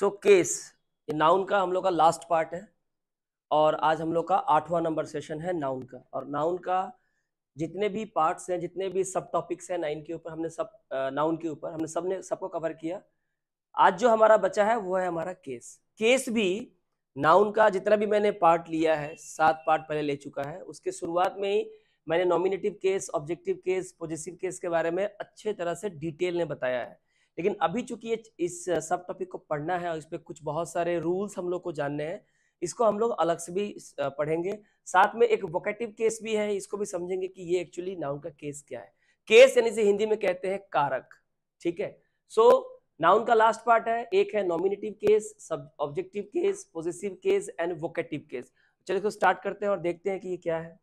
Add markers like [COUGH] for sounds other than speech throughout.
So case ये noun का हम लोग का लास्ट पार्ट है और आज हम लोग का आठवां नंबर सेशन है नाउन का और नाउन का जितने भी पार्ट्स हैं जितने भी सब टॉपिक्स हैं नाइन के ऊपर हमने सब नाउन के ऊपर हमने सबने सबको कवर किया आज जो हमारा बचा है वो है हमारा केस केस भी नाउन का जितना भी मैंने पार्ट लिया है सात पार्ट पहले ले चुका है उसके शुरुआत में ही मैंने nominative case objective case positive case के बारे में अच्छे तरह से डिटेल ने बताया है लेकिन अभी चूंकि ये इस सब टॉपिक को पढ़ना है और इस पर कुछ बहुत सारे रूल्स हम लोग को जानने हैं इसको हम लोग अलग से भी पढ़ेंगे साथ में एक वोकेटिव केस भी है इसको भी समझेंगे कि ये एक्चुअली नाउन का केस क्या है केस यानी से हिंदी में कहते हैं कारक ठीक है सो नाउन का लास्ट पार्ट है एक है नॉमिनेटिव केस सब objective case positive case and vocative case चलिए इसको स्टार्ट करते हैं और देखते हैं कि ये क्या है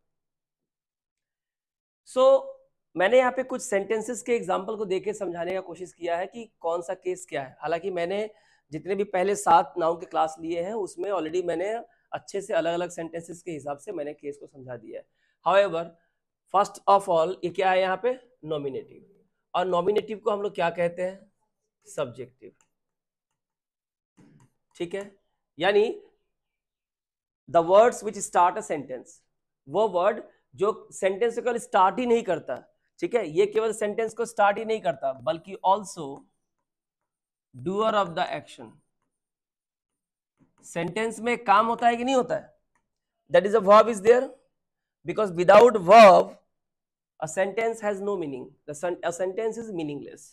सो so, मैंने यहाँ पे कुछ सेंटेंसेस के एग्जाम्पल को देके समझाने का कोशिश किया है कि कौन सा केस क्या है हालांकि मैंने जितने भी पहले सात नाउन के क्लास लिए हैं उसमें ऑलरेडी मैंने अच्छे से अलग अलग सेंटेंसेस के हिसाब से मैंने केस को समझा दिया है हाउएवर फर्स्ट ऑफ ऑल ये क्या है यहाँ पे नॉमिनेटिव और नॉमिनेटिव को हम लोग क्या कहते हैं सब्जेक्टिव ठीक है यानी the words which start a sentence वो वर्ड जो सेंटेंस को स्टार्ट ही नहीं करता ठीक है ये केवल सेंटेंस को स्टार्ट ही नहीं करता बल्कि also doer of the action sentence में काम होता है कि नहीं होता है that is a verb is there because without verb a sentence has no meaning sentence is meaningless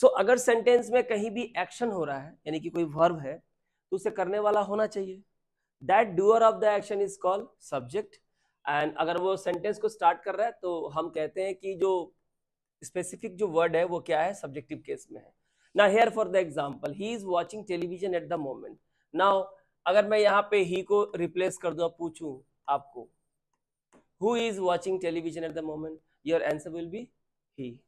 so अगर सेंटेंस में कहीं भी एक्शन हो रहा है यानी कि कोई वर्ब है तो उसे करने वाला होना चाहिए that doer of the action is called subject and अगर वो सेंटेंस को स्टार्ट कर रहा है तो हम कहते हैं कि जो स्पेसिफिक जो वर्ड है वो क्या है सब्जेक्टिव केस में है ना here for the example he is watching television at the moment now अगर मैं यहाँ पे ही को रिप्लेस कर दू पूछू आपको who is watching television at the moment your answer will be he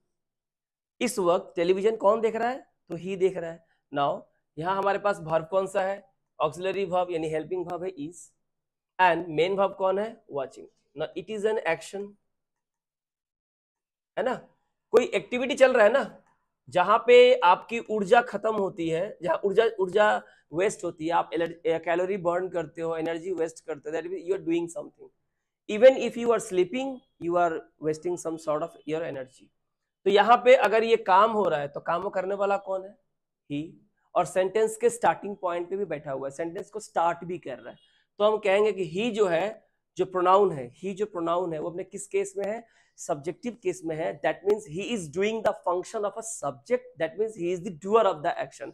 इस वक्त टेलीविजन कौन देख रहा है तो ही देख रहा है नाउ यहाँ हमारे पास भर्व कौन सा है ऑक्सिलरी भर्व यानी हेल्पिंग भर्व है इज एंड मेन भाव कौन है वॉचिंग ना इट इज एन एक्शन है ना कोई एक्टिविटी चल रहा है ना जहां पे आपकी ऊर्जा खत्म होती है जहां ऊर्जा ऊर्जा वेस्ट होती है आप कैलोरी बर्न करते हो एनर्जी वेस्ट करते हो you are doing something even if you are sleeping you are wasting some sort of your energy तो यहाँ पे अगर ये काम हो रहा है तो काम करने वाला कौन है ही और सेंटेंस के स्टार्टिंग पॉइंट पे भी बैठा हुआ है सेंटेंस को स्टार्ट भी कर रहा है तो हम कहेंगे कि ही जो है जो प्रोनाउन है ही जो प्रोनाउन है वो अपने किस केस में है सब्जेक्टिव केस में है that means he is doing the function of a subject that means he is the doer of the action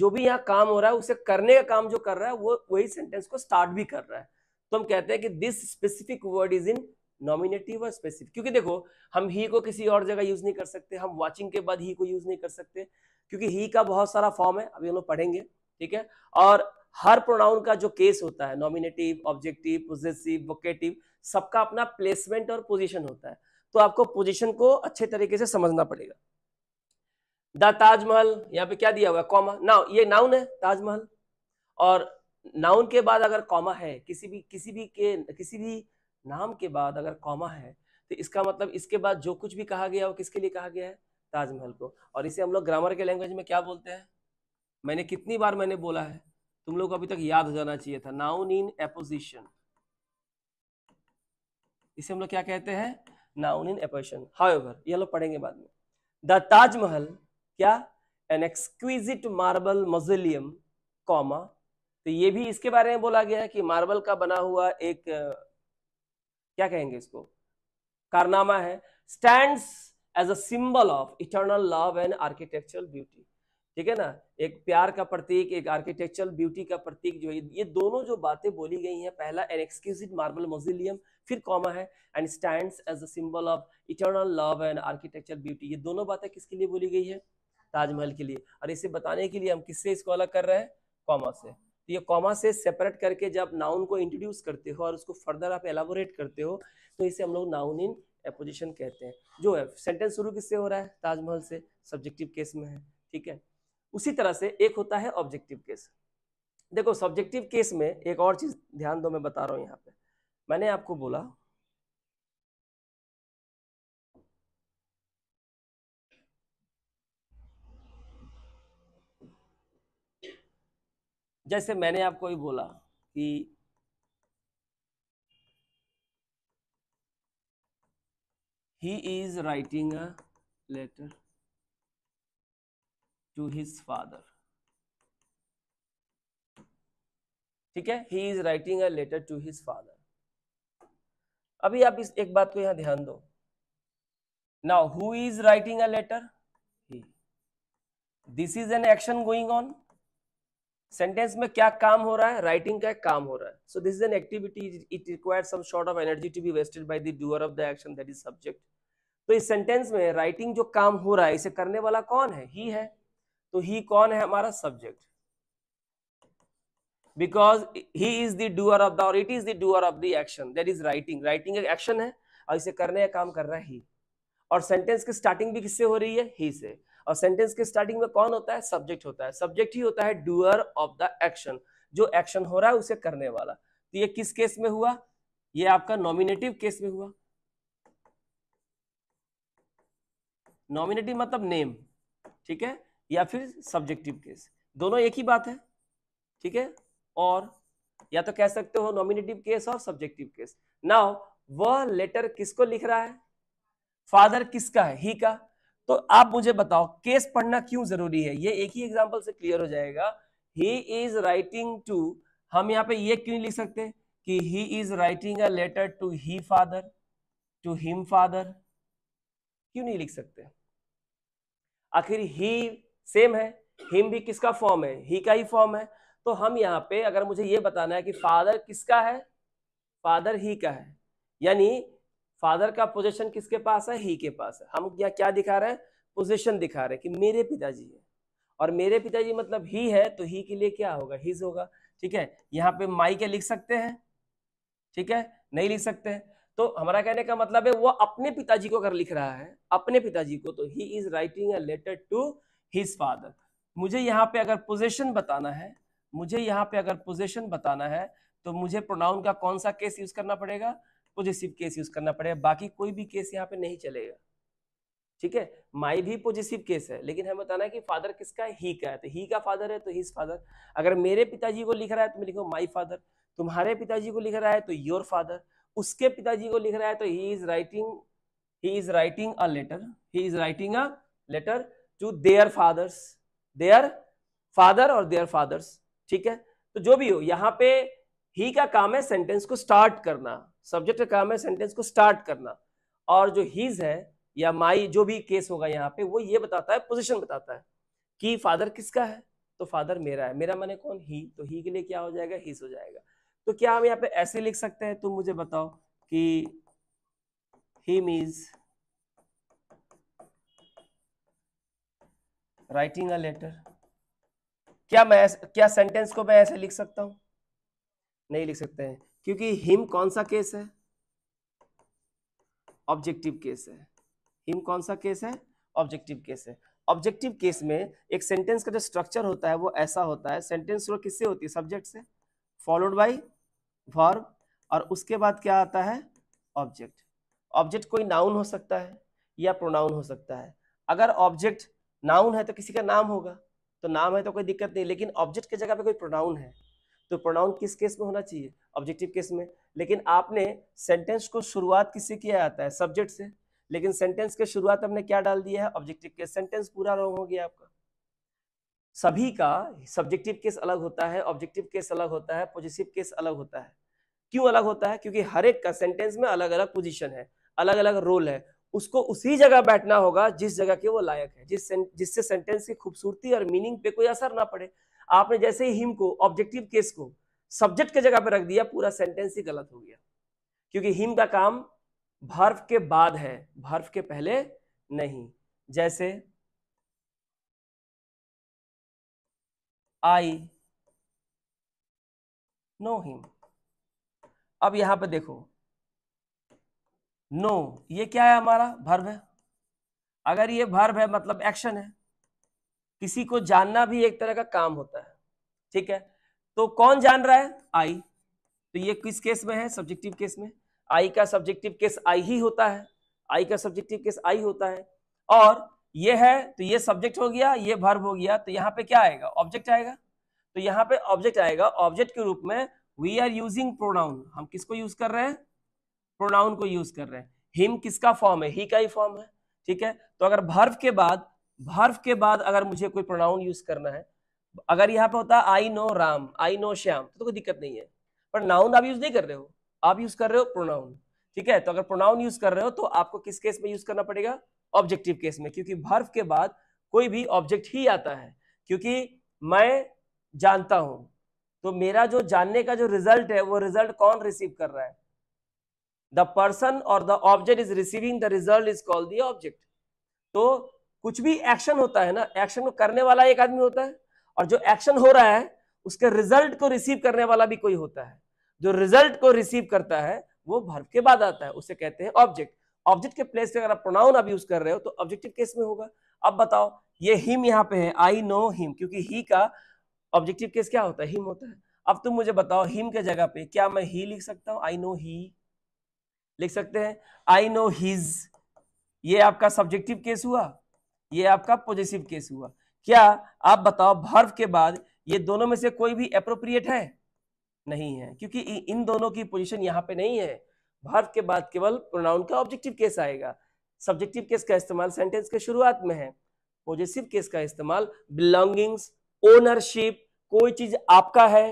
जो भी यहाँ काम हो रहा है उसे करने का काम जो कर रहा है वो वही सेंटेंस को स्टार्ट भी कर रहा है तो हम कहते हैं कि this specific word is in nominative और स्पेसिफिक क्योंकि देखो हम ही को किसी और जगह यूज नहीं कर सकते हम वॉचिंग के बाद ही को यूज नहीं कर सकते क्योंकि ही का बहुत सारा फॉर्म है अभी हम लोग पढ़ेंगे ठीक है और हर प्रोनाउन का जो केस होता है नॉमिनेटिव ऑब्जेक्टिव पोजेसिव वोकेटिव सबका अपना प्लेसमेंट और पोजिशन होता है तो आपको पोजिशन को अच्छे तरीके से समझना पड़ेगा द ताजमहल यहाँ पे क्या दिया हुआ है कॉमा नाउ ये नाउन है ताजमहल और नाउन के बाद अगर कॉमा है किसी भी किसी भी के किसी भी नाम के बाद अगर कॉमा है तो इसका मतलब इसके बाद जो कुछ भी कहा गया वो किसके लिए कहा गया है ताजमहल को और इसे हम लोग ग्रामर के लैंग्वेज में क्या बोलते हैं मैंने कितनी बार मैंने बोला है तुम लोग को अभी तक याद हो जाना चाहिए था नाउन इन एपोजिशन इसे हम लोग क्या कहते हैं नाउन इन एपोजिशन एवर ये लोग पढ़ेंगे बाद में द ताजमहल क्या an exquisite marble mausoleum comma तो ये भी इसके बारे में बोला गया है कि मार्बल का बना हुआ एक क्या कहेंगे इसको कारनामा है stand as a symbol of eternal love and architectural beauty ठीक है ना एक प्यार का प्रतीक एक आर्किटेक्चरल ब्यूटी का प्रतीक जो है ये दोनों जो बातें बोली गई हैं पहला एन एक्सक्यूजिट मार्बल मोजिलियम फिर कॉमा है and stand as a symbol of eternal love and architecture beauty ये दोनों बातें किसके लिए बोली गई है ताजमहल के लिए और इसे बताने के लिए हम किससे इसको अलग कर रहे हैं कॉमा से तो ये कॉमा से सेपरेट करके जब नाउन को इंट्रोड्यूस करते हो और उसको फर्दर आप एलाबोरेट करते हो तो इसे हम लोग नाउन इन एपोजिशन कहते हैं जो है सेंटेंस शुरू किससे हो रहा है ताजमहल से सब्जेक्टिव केस में है ठीक है उसी तरह से एक होता है ऑब्जेक्टिव केस देखो सब्जेक्टिव केस में एक और चीज ध्यान दो मैं बता रहा हूं यहां पे मैंने आपको बोला जैसे मैंने आपको भी बोला कि he is writing a letter to his father ठीक है he is writing a letter to his father अभी आप इस एक बात को यहां ध्यान दो now who is writing a letter he this is an action going on sentence में क्या काम हो रहा है राइटिंग का काम हो रहा है so this is an activity it require some sort of energy to be wasted by the doer of the action that is subject तो इस सेंटेंस में राइटिंग जो काम हो रहा है इसे करने वाला कौन है ही है तो ही कौन है हमारा subject because he is the doer of the और it is the doer of the action that is writing writing एक एक्शन है और इसे करने का काम कर रहा है ही और सेंटेंस की स्टार्टिंग भी किससे हो रही है ही से और सेंटेंस के स्टार्टिंग में कौन होता है सब्जेक्ट होता है सब्जेक्ट ही होता है डूअर ऑफ द एक्शन जो एक्शन हो रहा है उसे करने वाला तो ये किस केस में हुआ ये आपका नॉमिनेटिव केस में हुआ नॉमिनेटिव मतलब नेम ठीक है या फिर सब्जेक्टिव केस दोनों एक ही बात है ठीक है और या तो कह सकते हो नॉमिनेटिव केस और सब्जेक्टिव केस नाउ वह लेटर किसको लिख रहा है फादर किसका है ही का तो आप मुझे बताओ केस पढ़ना क्यों जरूरी है ये एक ही एग्जांपल से क्लियर हो जाएगा ही इज राइटिंग टू हम यहाँ पे ये क्यों लिख सकते कि he is writing a letter to he father to him father क्यों नहीं लिख सकते आखिर ही सेम है हिम भी किसका फॉर्म है ही का ही फॉर्म है तो हम यहाँ पे अगर मुझे ये बताना है कि फादर किसका है फादर ही का है यानी फादर का पोजीशन किसके पास है ही के पास है हम यहाँ क्या दिखा रहे हैं पोजीशन दिखा रहे हैं कि मेरे पिताजी है और मेरे पिताजी मतलब ही है तो ही के लिए क्या होगा हिज होगा ठीक है यहाँ पे माई के लिख सकते हैं ठीक है नहीं लिख सकते हैं तो हमारा कहने का मतलब है वो अपने पिताजी को अगर लिख रहा है अपने पिताजी को तो he is writing a letter to his father मुझे यहाँ पे अगर पोजिशन बताना है मुझे यहाँ पे अगर पोजिशन बताना है तो मुझे प्रोनाउन का कौन सा केस यूज करना पड़ेगा पोजिसिव केस यूज करना पड़ेगा बाकी कोई भी केस यहाँ पे नहीं चलेगा ठीक है माई भी पॉजिटिव केस है लेकिन हमें बताना है कि फादर किसका है ही का है तो ही का फादर है तो हिज फादर अगर मेरे पिताजी को लिख रहा है तो मैं लिखो माई फादर तुम्हारे पिताजी को लिख रहा है तो योर फादर उसके पिताजी को लिख रहा है तो he is writing he is writing a letter he is writing a letter to their fathers their father और देयर फादर्स ठीक है तो जो भी हो यहाँ पे ही का काम है सेंटेंस को स्टार्ट करना सब्जेक्ट का काम है सेंटेंस को स्टार्ट करना और जो हीज है या माई जो भी केस होगा यहाँ पे वो ये बताता है पोजिशन बताता है कि फादर किसका है तो फादर मेरा है मेरा माने कौन ही तो ही के लिए क्या हो जाएगा हीज हो जाएगा तो क्या हम यहाँ पे ऐसे लिख सकते हैं तुम मुझे बताओ कि ही मीज राइटिंग अ लेटर क्या मैं क्या सेंटेंस को मैं ऐसे लिख सकता हूं नहीं लिख सकते हैं क्योंकि हिम कौन सा केस है ऑब्जेक्टिव केस है हिम कौन सा केस है ऑब्जेक्टिव केस है ऑब्जेक्टिव केस में एक सेंटेंस का जो स्ट्रक्चर होता है वो ऐसा होता है सेंटेंस शुरू किससे होती है सब्जेक्ट से फॉलोड बाई वर्ब और उसके बाद क्या आता है ऑब्जेक्ट ऑब्जेक्ट कोई नाउन हो सकता है या प्रोनाउन हो सकता है अगर ऑब्जेक्ट नाउन है तो किसी का नाम होगा तो नाम है तो कोई दिक्कत नहीं लेकिन ऑब्जेक्ट की जगह पे कोई प्रोनाउन है तो प्रोनाउन किस केस में होना चाहिए ऑब्जेक्टिव केस में लेकिन आपने सेंटेंस को शुरुआत किससे किया जाता है सब्जेक्ट से लेकिन सेंटेंस के शुरुआत हमने क्या डाल दिया है ऑब्जेक्टिव केस सेंटेंस पूरा रॉन्ग हो गया आपका सभी का सब्जेक्टिव केस अलग होता है ऑब्जेक्टिव केस अलग होता है पॉजिटिव केस अलग होता है क्यों अलग होता है क्योंकि हर एक का सेंटेंस में अलग अलग पोजिशन है अलग अलग रोल है उसको उसी जगह बैठना होगा जिस जगह के वो लायक है जिस जिससे सेंटेंस की खूबसूरती और मीनिंग पे कोई असर ना पड़े आपने जैसे ही हिम को ऑब्जेक्टिव केस को सब्जेक्ट के जगह पे रख दिया पूरा सेंटेंस ही गलत हो गया क्योंकि हिम का काम भर्फ के बाद है भर्फ के पहले नहीं जैसे आई नो हिम अब यहां पर देखो नो no, ये क्या है हमारा भर्व है अगर ये भर्व है मतलब एक्शन है किसी को जानना भी एक तरह का काम होता है ठीक है तो कौन जान रहा है आई तो ये किस केस में है सब्जेक्टिव केस में आई का सब्जेक्टिव केस आई ही होता है आई का सब्जेक्टिव केस आई होता है और ये है तो ये सब्जेक्ट हो गया ये भर्व हो गया तो यहाँ पे क्या आएगा ऑब्जेक्ट आएगा तो यहाँ पे ऑब्जेक्ट आएगा ऑब्जेक्ट के रूप में वी आर यूजिंग प्रोनाउन हम किसको यूज कर रहे हैं प्रोनाउन को यूज कर रहे हैं हिम किसका फॉर्म है ही का ही फॉर्म है ठीक है तो अगर भर्व के बाद भर्व के बाद अगर मुझे कोई प्रोनाउन यूज करना है अगर यहाँ पे होता I know Ram I know Shyam तो कोई दिक्कत नहीं है पर नाउन आप यूज नहीं कर रहे हो आप यूज कर रहे हो प्रोनाउन ठीक है तो अगर प्रोनाउन यूज कर रहे हो तो आपको किस केस में यूज करना पड़ेगा ऑब्जेक्टिव केस में क्योंकि भर्व के बाद कोई भी ऑब्जेक्ट ही आता है क्योंकि मैं जानता हूं तो मेरा जो जानने का जो रिजल्ट है वो रिजल्ट कौन रिसीव कर रहा है द पर्सन और the object is receiving the result is called the object तो कुछ भी एक्शन होता है ना एक्शन को करने वाला एक आदमी होता है और जो एक्शन हो रहा है उसके रिजल्ट को रिसीव करने वाला भी कोई होता है जो रिजल्ट को रिसीव करता है वो भर्व के बाद आता है उसे कहते हैं ऑब्जेक्ट ऑब्जेक्ट के प्लेस पे अगर आप प्रोनाउन अब यूज कर रहे हो तो ऑब्जेक्टिव केस में होगा अब बताओ ये हिम यहाँ पे है आई नो हिम क्योंकि ही का ऑब्जेक्टिव केस क्या होता है हिम होता है अब तुम मुझे बताओ हिम के जगह पे क्या मैं ही लिख सकता हूँ आई नो ही लिख सकते हैं आई नो हिज ये आपका सब्जेक्टिव केस हुआ ये आपका पॉजिटिव केस हुआ क्या आप बताओ भर्व के बाद ये दोनों में से कोई भी अप्रोप्रिएट है नहीं है क्योंकि इन दोनों की पोजीशन यहाँ पे नहीं है भर्व के बाद केवल प्रोनाउन का ऑब्जेक्टिव केस आएगा सब्जेक्टिव केस का इस्तेमाल सेंटेंस के शुरुआत में है पॉजिटिव केस का इस्तेमाल बिलोंगिंग्स ओनरशिप कोई चीज आपका है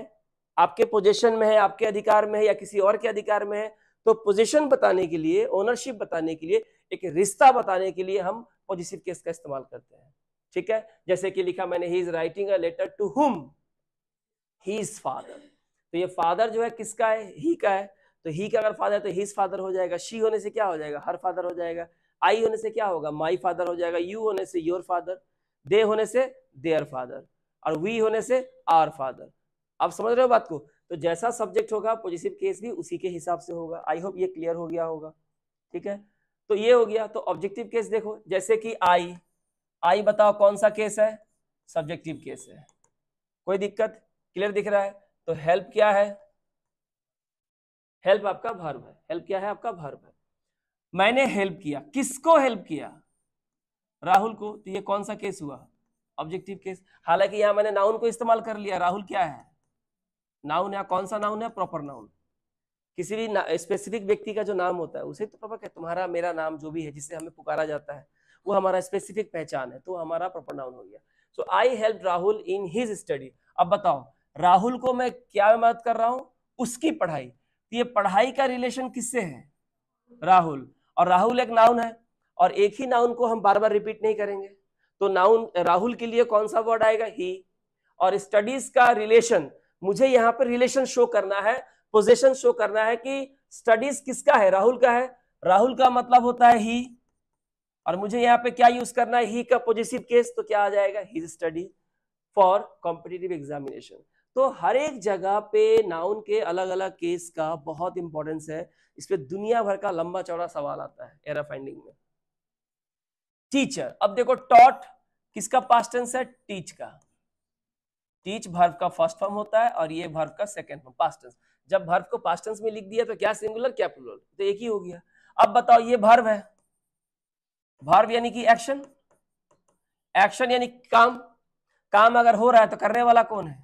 आपके पोजिशन में है आपके अधिकार में है या किसी और के अधिकार में है तो पोजीशन बताने के लिए ओनरशिप बताने के लिए एक रिश्ता बताने के लिए हम पॉजिटिव केस का इस्तेमाल करते हैं ठीक है जैसे कि लिखा मैंने he is writing a letter to whom he is father तो ये फादर जो है किसका है ही का है तो ही का अगर फादर है तो हीज फादर हो जाएगा शी होने से क्या हो जाएगा हर फादर हो जाएगा आई होने से क्या होगा माई फादर हो जाएगा यू होने से योर फादर दे होने से देयर फादर और वी होने से आर फादर आप समझ रहे हो बात को तो जैसा सब्जेक्ट होगा पॉजिटिव केस भी उसी के हिसाब से होगा आई होप ये क्लियर हो गया होगा ठीक है तो ये हो गया तो ऑब्जेक्टिव केस देखो जैसे कि आई आई बताओ कौन सा केस है सब्जेक्टिव केस है कोई दिक्कत क्लियर दिख रहा है तो हेल्प क्या है हेल्प आपका भर्व है हेल्प क्या है आपका भर्व है मैंने हेल्प किया किसको हेल्प किया राहुल को तो ये कौन सा केस हुआ ऑब्जेक्टिव केस हालांकि यहां मैंने नाउन को इस्तेमाल कर लिया राहुल क्या है नाउन या कौन सा नाउन है प्रॉपर नाउन किसी भी ना, स्पेसिफिक व्यक्ति का जो नाम होता है उसे तो प्रॉपर है तुम्हारा मेरा नाम जो भी है जिसे हमें पुकारा जाता है वो हमारा स्पेसिफिक पहचान है तो हमारा प्रॉपर नाउन हो गया so I help Rahul in his study अब बताओ राहुल को मैं क्या मदद कर रहा हूँ उसकी पढ़ाई तो ये पढ़ाई का रिलेशन किससे है राहुल और राहुल एक नाउन है और एक ही नाउन को हम बार बार रिपीट नहीं करेंगे तो नाउन राहुल के लिए कौन सा वर्ड आएगा ही और स्टडीज का रिलेशन मुझे यहाँ पर रिलेशन शो करना है पोजिशन शो करना है कि स्टडीज किसका है राहुल का है राहुल का मतलब होता है ही और मुझे यहाँ पे क्या यूज करना है ही का पोजिटिव केस तो क्या आ जाएगा his study for competitive examination तो हर एक जगह पे नाउन के अलग अलग केस का बहुत इंपॉर्टेंस है इस पर दुनिया भर का लंबा चौड़ा सवाल आता है एरा फाइंडिंग में टीचर अब देखो टॉट किसका पास्ट टेंस है टीच का टीच भर्व का फर्स्ट फॉर्म होता है और ये भर्व का सेकेंड फॉर्म पास्ट टेंस जब भर्व को पास्ट टेंस में लिख दिया तो क्या सिंगुलर क्या प्लुरल तो एक ही हो गया अब बताओ ये भर्व है भर्व यानी कि एक्शन एक्शन यानी काम काम अगर हो रहा है तो करने वाला कौन है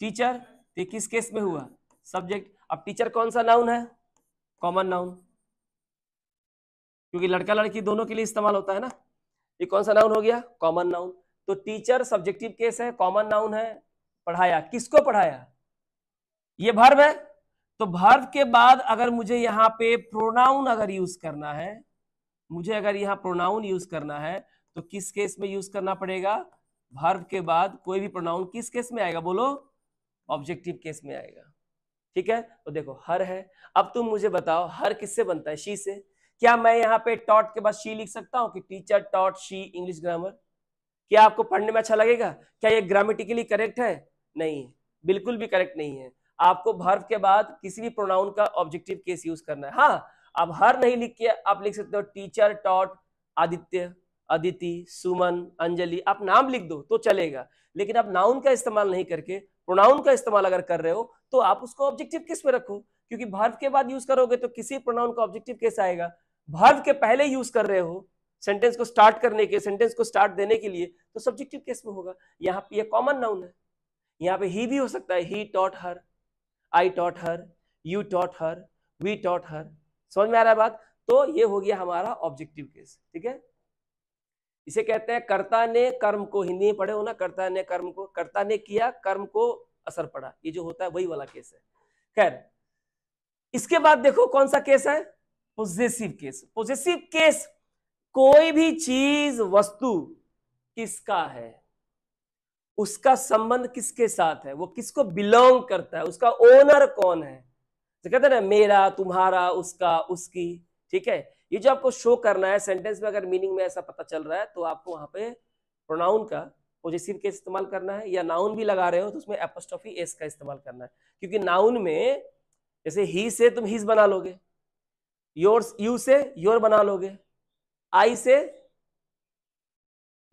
टीचर तो किस केस में हुआ सब्जेक्ट अब टीचर कौन सा नाउन है कॉमन नाउन क्योंकि लड़का लड़की दोनों के लिए इस्तेमाल होता है ना ये कौन सा नाउन हो गया कॉमन नाउन तो टीचर सब्जेक्टिव केस है कॉमन नाउन है पढ़ाया किसको पढ़ाया ये भर्व है तो भर्व के बाद अगर मुझे यहां पे प्रोनाउन अगर यूज करना है मुझे अगर यहां प्रोनाउन यूज करना है तो किस केस में यूज करना पड़ेगा भर्व के बाद कोई भी प्रोनाउन किस केस में आएगा बोलो ऑब्जेक्टिव केस में आएगा ठीक है तो देखो हर है अब तुम मुझे बताओ हर किससे बनता है शी से क्या मैं यहाँ पे टॉट के बाद शी लिख सकता हूँ कि teacher taught she English grammar क्या आपको पढ़ने में अच्छा लगेगा क्या ये ग्रामेटिकली करेक्ट है नहीं बिल्कुल भी करेक्ट नहीं है आपको भर्व के बाद किसी भी प्रोनाउन का ऑब्जेक्टिव केस यूज करना है हाँ आप हर नहीं लिख के आप लिख सकते हो टीचर टॉट आदित्य अदिति सुमन अंजलि आप नाम लिख दो तो चलेगा लेकिन आप नाउन का इस्तेमाल नहीं करके प्रोनाउन का इस्तेमाल अगर कर रहे हो तो आप उसको ऑब्जेक्टिव किस में रखो क्योंकि भर्व के बाद यूज करोगे तो किसी प्रोनाउन का ऑब्जेक्टिव केस आएगा भर्व के पहले यूज कर रहे हो सेंटेंस को स्टार्ट करने के सेंटेंस को स्टार्ट देने के लिए तो सब्जेक्टिव केस में होगा यहाँ पे कॉमन नाउन है यहाँ पे ही भी हो सकता है he taught her I taught her you taught her we taught her समझ में आ रहा है बात तो ये हो गया हमारा ऑब्जेक्टिव केस ठीक है इसे कहते हैं कर्ता ने कर्म को हिंदी में पढ़े हो ना कर्ता ने कर्म को कर्ता ने किया कर्म को असर पड़ा ये जो होता है वही वाला केस है खैर इसके बाद देखो कौन सा केस है पोजेसिव केस पोजेसिव केस कोई भी चीज वस्तु किसका है उसका संबंध किसके साथ है वो किसको बिलोंग करता है उसका ओनर कौन है तो कहते हैं ना मेरा तुम्हारा उसका उसकी ठीक है ये जो आपको शो करना है सेंटेंस में अगर मीनिंग में ऐसा पता चल रहा है तो आपको वहां पे प्रोनाउन का पोजिटिव केस इस्तेमाल करना है या नाउन भी लगा रहे हो तो उसमें एपोस्टोफी एस का इस्तेमाल करना है क्योंकि नाउन में जैसे ही से तुम हीज बना लोगे योर यू से योर बना लोगे आई से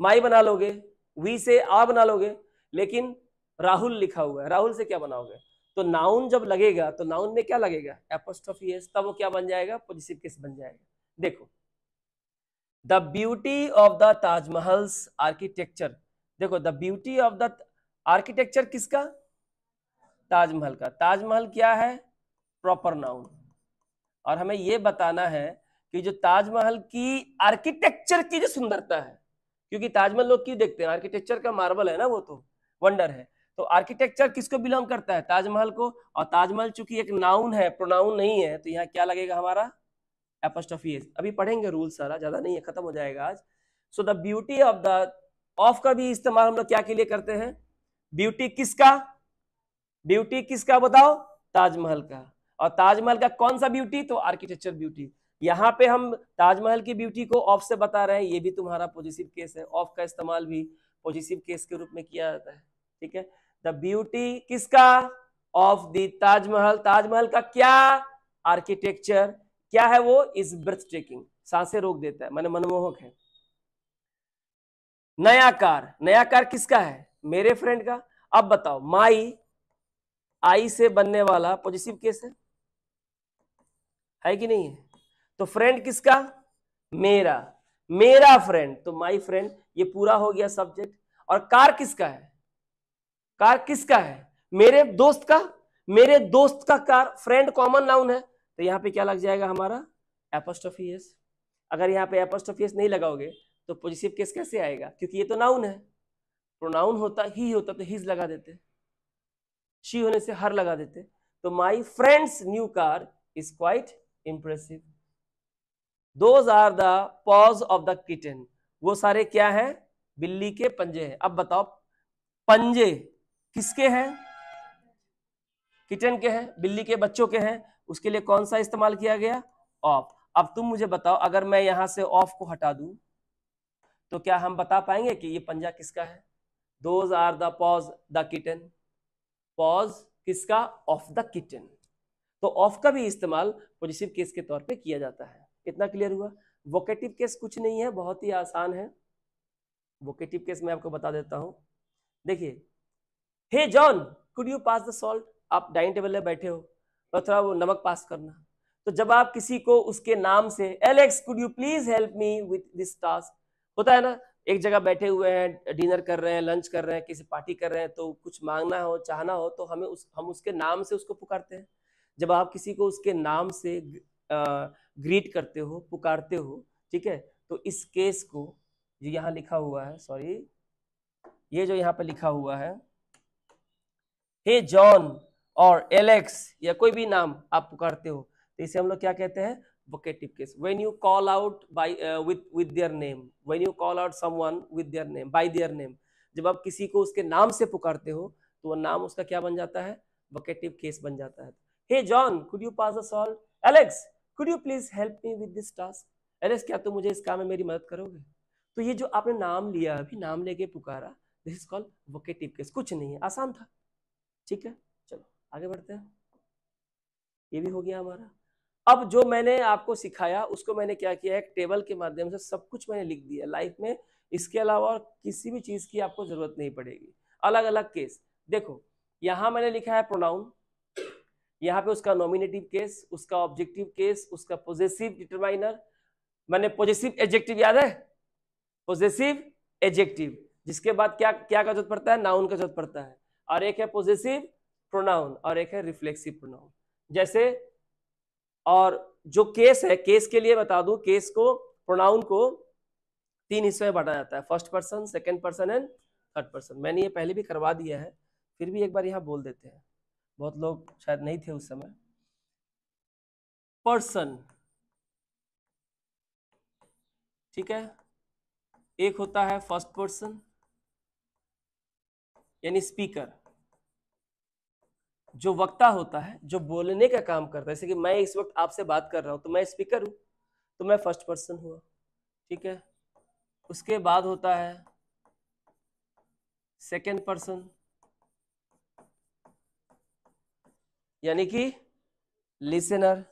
माई बना लोगे वी से आ बना लोगे लेकिन राहुल लिखा हुआ है राहुल से क्या बनाओगे तो नाउन जब लगेगा तो नाउन में क्या लगेगा एपोस्ट्रॉफी एस तब वो क्या बन जाएगा पॉजिटिव केस बन जाएगा देखो the beauty of the Taj Mahal's architecture देखो the beauty of the architecture किसका ताजमहल का ताजमहल क्या है प्रॉपर नाउन और हमें यह बताना है कि जो ताजमहल की आर्किटेक्चर की जो सुंदरता है क्योंकि ताजमहल लोग क्यों देखते हैं आर्किटेक्चर का मार्बल है ना वो तो वंडर है तो आर्किटेक्चर किसको बिलोंग करता है ताजमहल को और ताजमहल चूंकि एक नाउन है प्रोनाउन नहीं है तो यहाँ क्या लगेगा हमारा एपोस्टोफी अभी पढ़ेंगे रूल सारा ज्यादा नहीं है खत्म हो जाएगा आज so the beauty of the of का भी इस्तेमाल हम लोग क्या के लिए करते हैं ब्यूटी किसका ब्यूटी किसका बताओ ताजमहल का और ताजमहल का कौन सा ब्यूटी तो आर्किटेक्चर ब्यूटी यहाँ पे हम ताजमहल की ब्यूटी को ऑफ से बता रहे हैं ये भी तुम्हारा पॉजिटिव केस है ऑफ का इस्तेमाल भी पॉजिटिव केस के रूप में किया जाता है ठीक है द ब्यूटी किसका ऑफ द ताजमहल ताजमहल का क्या आर्किटेक्चर क्या है वो इज ब्रथ टेकिंग सांसें रोक देता है मैंने मनमोहक है नया कार नया कार किसका है मेरे फ्रेंड का अब बताओ माई आई से बनने वाला पॉजिटिव केस है है कि नहीं है तो फ्रेंड किसका मेरा मेरा फ्रेंड तो माई फ्रेंड ये पूरा हो गया सब्जेक्ट और कार किसका है कार किसका है मेरे दोस्त का मेरे दोस्त का कार फ्रेंड कॉमन नाउन है तो यहां पे क्या लग जाएगा हमारा एपोस्टोफियस अगर यहां पे एपोस्टोफियस नहीं लगाओगे तो पॉजिटिव केस कैसे आएगा क्योंकि ये तो नाउन है प्रोनाउन होता ही होता तो हिज लगा देते शी होने से हर लगा देते तो my friend's new car is quite impressive those are the paws of the kitten वो सारे क्या हैं बिल्ली के पंजे हैं अब बताओ पंजे किसके हैं किटन के हैं बिल्ली के बच्चों के हैं उसके लिए कौन सा इस्तेमाल किया गया ऑफ अब तुम मुझे बताओ अगर मैं यहां से ऑफ को हटा दू तो क्या हम बता पाएंगे कि ये पंजा किसका है those are the paws the kitten paws किसका ऑफ द किटन तो ऑफ का भी इस्तेमाल पॉजिटिव केस के तौर पे किया जाता है इतना क्लियर हुआ वोकेटिव केस कुछ नहीं है बहुत ही आसान है वोकेटिव केस मैं आपको बता देता हूं देखिए hey John could you pass the salt आप डाइनिंग टेबल में बैठे हो और थोड़ा वो नमक पास करना तो जब आप किसी को उसके नाम से Alex could you please help me with this task होता है ना एक जगह बैठे हुए हैं डिनर कर रहे हैं लंच कर रहे हैं किसी पार्टी कर रहे हैं तो कुछ मांगना हो चाहना हो तो हमें उस हम उसके नाम से उसको पुकारते हैं जब आप किसी को उसके नाम से ग्रीट करते हो पुकारते हो ठीक है तो इस केस को जो यहाँ लिखा हुआ है सॉरी ये जो यहाँ पर लिखा हुआ है हे जॉन और एलेक्स या कोई भी नाम आप पुकारते हो तो इसे हम लोग क्या कहते हैं vocative case when you call out by with with their name name you call out out someone with their name by their जब आप किसी को उसके नाम से पुकारते हो तो वो नाम उसका क्या बन जाता है वोकेटिव केस बन जाता है hey John could you pass the solve Alex could you please help me with this task अरे क्या तुम मुझे इस काम में मेरी मदद करोगे तो ये जो आपने नाम लिया अभी नाम लेके पुकारा this is called vocative case कुछ नहीं है आसान था ठीक है चलो आगे बढ़ते हैं ये भी हो गया हमारा अब जो मैंने आपको सिखाया उसको मैंने क्या किया एक टेबल के माध्यम से सब कुछ मैंने लिख दिया लाइफ में इसके अलावा और किसी भी चीज़ की आपको ज़रूरत नहीं पड़ेगी अलग अलग केस देखो यहाँ मैंने लिखा है प्रोनाउन यहाँ पे उसका नॉमिनेटिव केस उसका ऑब्जेक्टिव केस उसका पॉजिटिव डिटरमाइनर मैंने पॉजिटिव एडजेक्टिव याद है पॉजिटिव एडजेक्टिव जिसके बाद क्या क्या का जरूरत पड़ता है नाउन का जरूरत पड़ता है और एक है पॉजिटिव प्रोनाउन और एक है रिफ्लेक्सिव प्रोनाउन जैसे और जो केस है केस के लिए बता दू केस को प्रोनाउन को तीन हिस्सों में बांटा जाता है first person second person and third person मैंने ये पहले भी करवा दिया है फिर भी एक बार यहाँ बोल देते हैं बहुत लोग शायद नहीं थे उस समय पर्सन ठीक है एक होता है फर्स्ट पर्सन यानी स्पीकर जो वक्ता होता है जो बोलने का काम करता है जैसे कि मैं इस वक्त आपसे बात कर रहा हूं तो मैं स्पीकर हूं तो मैं फर्स्ट पर्सन हुआ ठीक है उसके बाद होता है सेकेंड पर्सन यानी कि लिसनर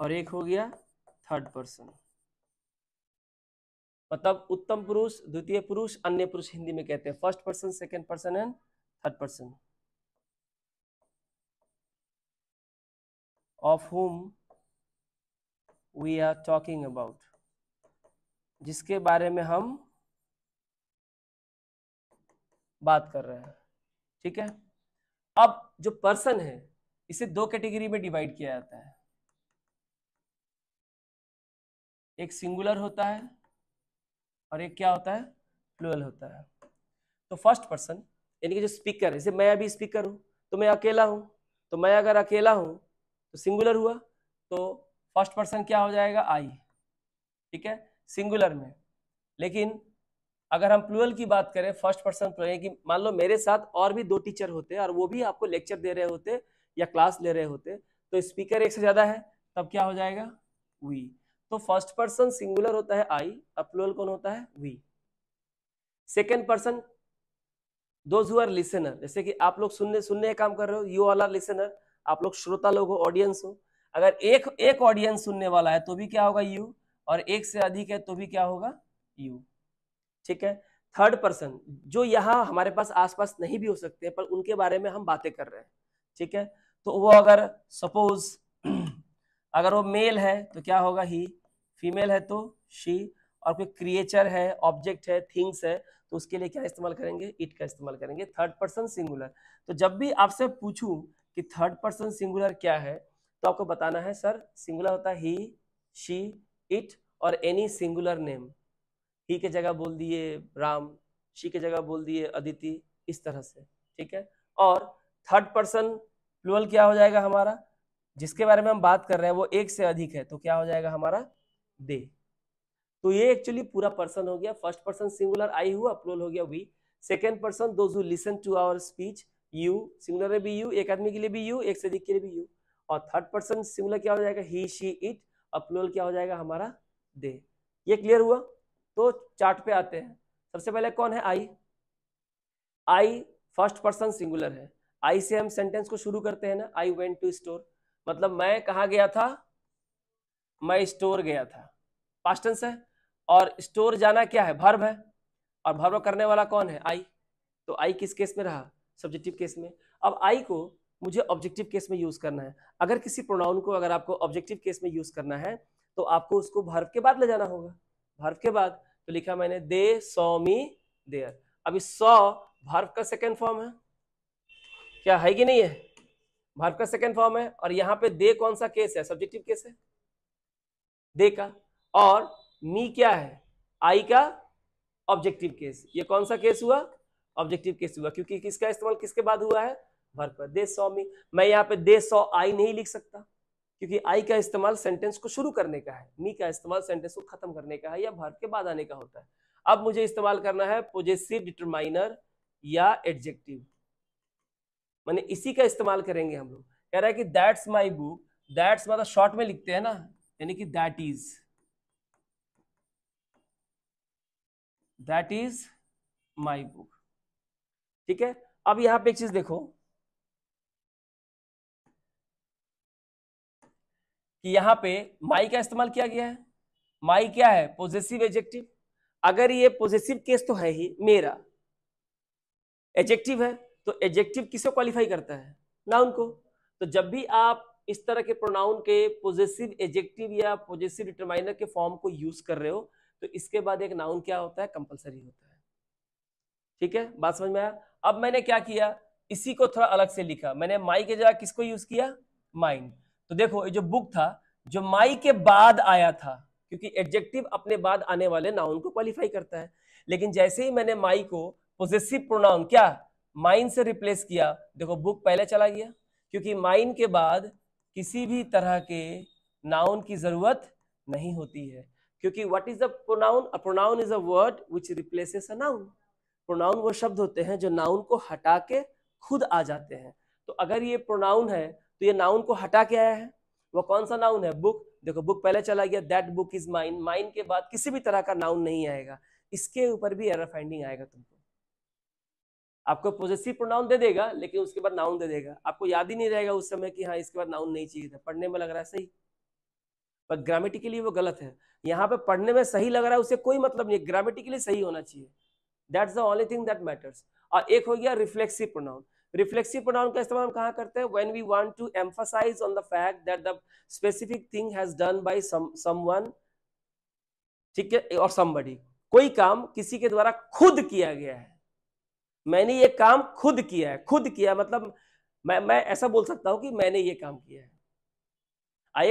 और एक हो गया थर्ड पर्सन मतलब उत्तम पुरुष द्वितीय पुरुष अन्य पुरुष हिंदी में कहते हैं first person second person and third person of whom we are talking about जिसके बारे में हम बात कर रहे हैं ठीक है अब जो पर्सन है इसे दो कैटेगरी में डिवाइड किया जाता है एक सिंगुलर होता है और एक क्या होता है प्लूरल होता है तो फर्स्ट पर्सन यानी कि जो स्पीकर है जैसे मैं अभी स्पीकर हूँ तो मैं अकेला हूँ तो मैं अगर अकेला हूँ तो सिंगुलर हुआ तो फर्स्ट पर्सन क्या हो जाएगा आई ठीक है सिंगुलर में लेकिन अगर हम प्लुअल की बात करें फर्स्ट पर्सन प्लूरल कि मान लो मेरे साथ और भी दो टीचर होते और वो भी आपको लेक्चर दे रहे होते या क्लास ले रहे होते तो स्पीकर एक से ज़्यादा है तब क्या हो जाएगा वी तो फर्स्ट पर्सन सिंगुलर होता है आई अपलोअल कौन होता है we second person those who are listener जैसे कि आप लोग सुनने सुनने का काम कर रहे हो यू ऑल आर लिसनर आप लोग श्रोता लोग हो ऑडियंस हो अगर एक एक ऑडियंस सुनने वाला है तो भी क्या होगा यू और एक से अधिक है तो भी क्या होगा यू ठीक है थर्ड पर्सन जो यहाँ हमारे पास आसपास नहीं भी हो सकते पर उनके बारे में हम बातें कर रहे हैं ठीक है तो वो अगर सपोज [CLEARS THROAT] अगर वो मेल है तो क्या होगा ही फीमेल है तो शी और कोई क्रिएचर है ऑब्जेक्ट है थिंग्स है तो उसके लिए क्या इस्तेमाल करेंगे इट का इस्तेमाल करेंगे थर्ड पर्सन सिंगुलर तो जब भी आपसे पूछूं कि थर्ड पर्सन सिंगुलर क्या है तो आपको बताना है सर सिंगुलर होता है ही शी इट और एनी सिंगुलर नेम ही के जगह बोल दिए राम शी के जगह बोल दिए अदिति इस तरह से ठीक है और थर्ड पर्सन प्लूअल क्या हो जाएगा हमारा जिसके बारे में हम बात कर रहे हैं वो एक से अधिक है तो क्या हो जाएगा हमारा दे तो ये एक्चुअली पूरा पर्सन हो गया फर्स्ट पर्सन सिंगुलर आई हुआ प्लोल हो गया we second person do listen to our speech you singular है भी यू एक आदमी के लिए भी यू एक से अधिक के लिए भी यू और थर्ड पर्सन सिंगुलर क्या हो जाएगा ही शी इट अपलोल क्या हो जाएगा हमारा दे ये क्लियर हुआ तो चार्ट पे आते हैं सबसे पहले कौन है I I first person singular है आई से हम सेंटेंस को शुरू करते हैं ना आई वेंट टू स्टोर मतलब मैं कहा गया था मैं स्टोर गया था पास्टेंस है और स्टोर जाना क्या है भर्व है और भर्व करने वाला कौन है आई तो आई किस केस में रहा सब्जेक्टिव केस में अब आई को मुझे ऑब्जेक्टिव केस में यूज करना है अगर किसी प्रोनाउन को अगर आपको ऑब्जेक्टिव केस में यूज करना है तो आपको उसको भर्व के बाद ले जाना होगा भर्व के बाद तो लिखा मैंने दे सौ मी देयर अभी सौ भर्व का सेकेंड फॉर्म है क्या है कि नहीं है वर्ब का सेकेंड फॉर्म है और यहाँ पे दे कौन सा केस है सब्जेक्टिव केस है दे का और मी क्या है आई का ऑब्जेक्टिव केस ये कौन सा केस हुआ ऑब्जेक्टिव केस हुआ क्योंकि किसका इस्तेमाल किसके बाद हुआ है वर्ब दे सौ मी मैं यहाँ पे दे सौ आई नहीं लिख सकता क्योंकि आई का इस्तेमाल सेंटेंस को शुरू करने का है मी का इस्तेमाल सेंटेंस को खत्म करने का है या भर के बाद आने का होता है अब मुझे इस्तेमाल करना है पोजेसिव डिटरमाइनर या एडजेक्टिव मैंने इसी का इस्तेमाल करेंगे हम लोग कह रहा है कि दैट्स माई बुक दैट्स मतलब शॉर्ट में लिखते हैं ना यानी कि that is that is my book ठीक है अब यहां पे एक चीज देखो कि यहां पे माई का इस्तेमाल किया गया है माई क्या है पॉजिटिव एजेक्टिव अगर ये पॉजिटिव केस तो है ही मेरा एजेक्टिव है तो एडजेक्टिव किसे क्वालिफाई करता है नाउन को तो जब भी आप इस तरह के प्रोनाउन के पोजेसिव एजेक्टिव या पोजेसिव डिटरमाइनर के फॉर्म को यूज कर रहे हो तो इसके बाद एक नाउन क्या होता है कंपलसरी होता है ठीक है बात समझ में आया अब मैंने क्या किया इसी को थोड़ा अलग से लिखा मैंने माई के जगह किसको यूज किया माइंड तो देखो ये जो बुक था जो माई के बाद आया था क्योंकि एडजेक्टिव अपने बाद आने वाले नाउन को क्वालिफाई करता है लेकिन जैसे ही मैंने माई को पोजेसिव प्रोनाउन क्या माइन से रिप्लेस किया देखो बुक पहले चला गया क्योंकि माइन के बाद किसी भी तरह के नाउन की जरूरत नहीं होती है क्योंकि what is a pronoun a pronoun is a word which replaces a noun pronoun वो शब्द होते हैं जो नाउन को हटा के खुद आ जाते हैं तो अगर ये प्रोनाउन है तो ये नाउन को हटा के आया है वो कौन सा नाउन है बुक देखो बुक पहले चला गया that book is mine mine के बाद किसी भी तरह का नाउन नहीं आएगा इसके ऊपर भी एरर फाइंडिंग आएगा तुमको आपको पोजेसिव प्रोनाउन दे देगा लेकिन उसके बाद नाउन दे देगा आपको याद ही नहीं रहेगा उस समय कि हाँ इसके बाद नाउन नहीं चाहिए था पढ़ने में लग रहा है सही पर ग्रामेटिकली वो गलत है यहाँ पे पढ़ने में सही लग रहा है उसे कोई मतलब नहीं ग्रामेटिकली सही होना चाहिए that's the only thing that matters और एक हो गया रिफ्लेक्सिव प्रोनाउन रिफ्लेक्सिव प्रोनाउन का इस्तेमाल हम कहाँ करते हैं when we want to emphasize on the fact that the specific thing has done by someone ठीक है और समबडी कोई काम किसी के द्वारा खुद किया गया है मैंने ये काम खुद किया है खुद किया मतलब मैं मैं ऐसा बोल सकता हूं कि मैंने ये काम किया है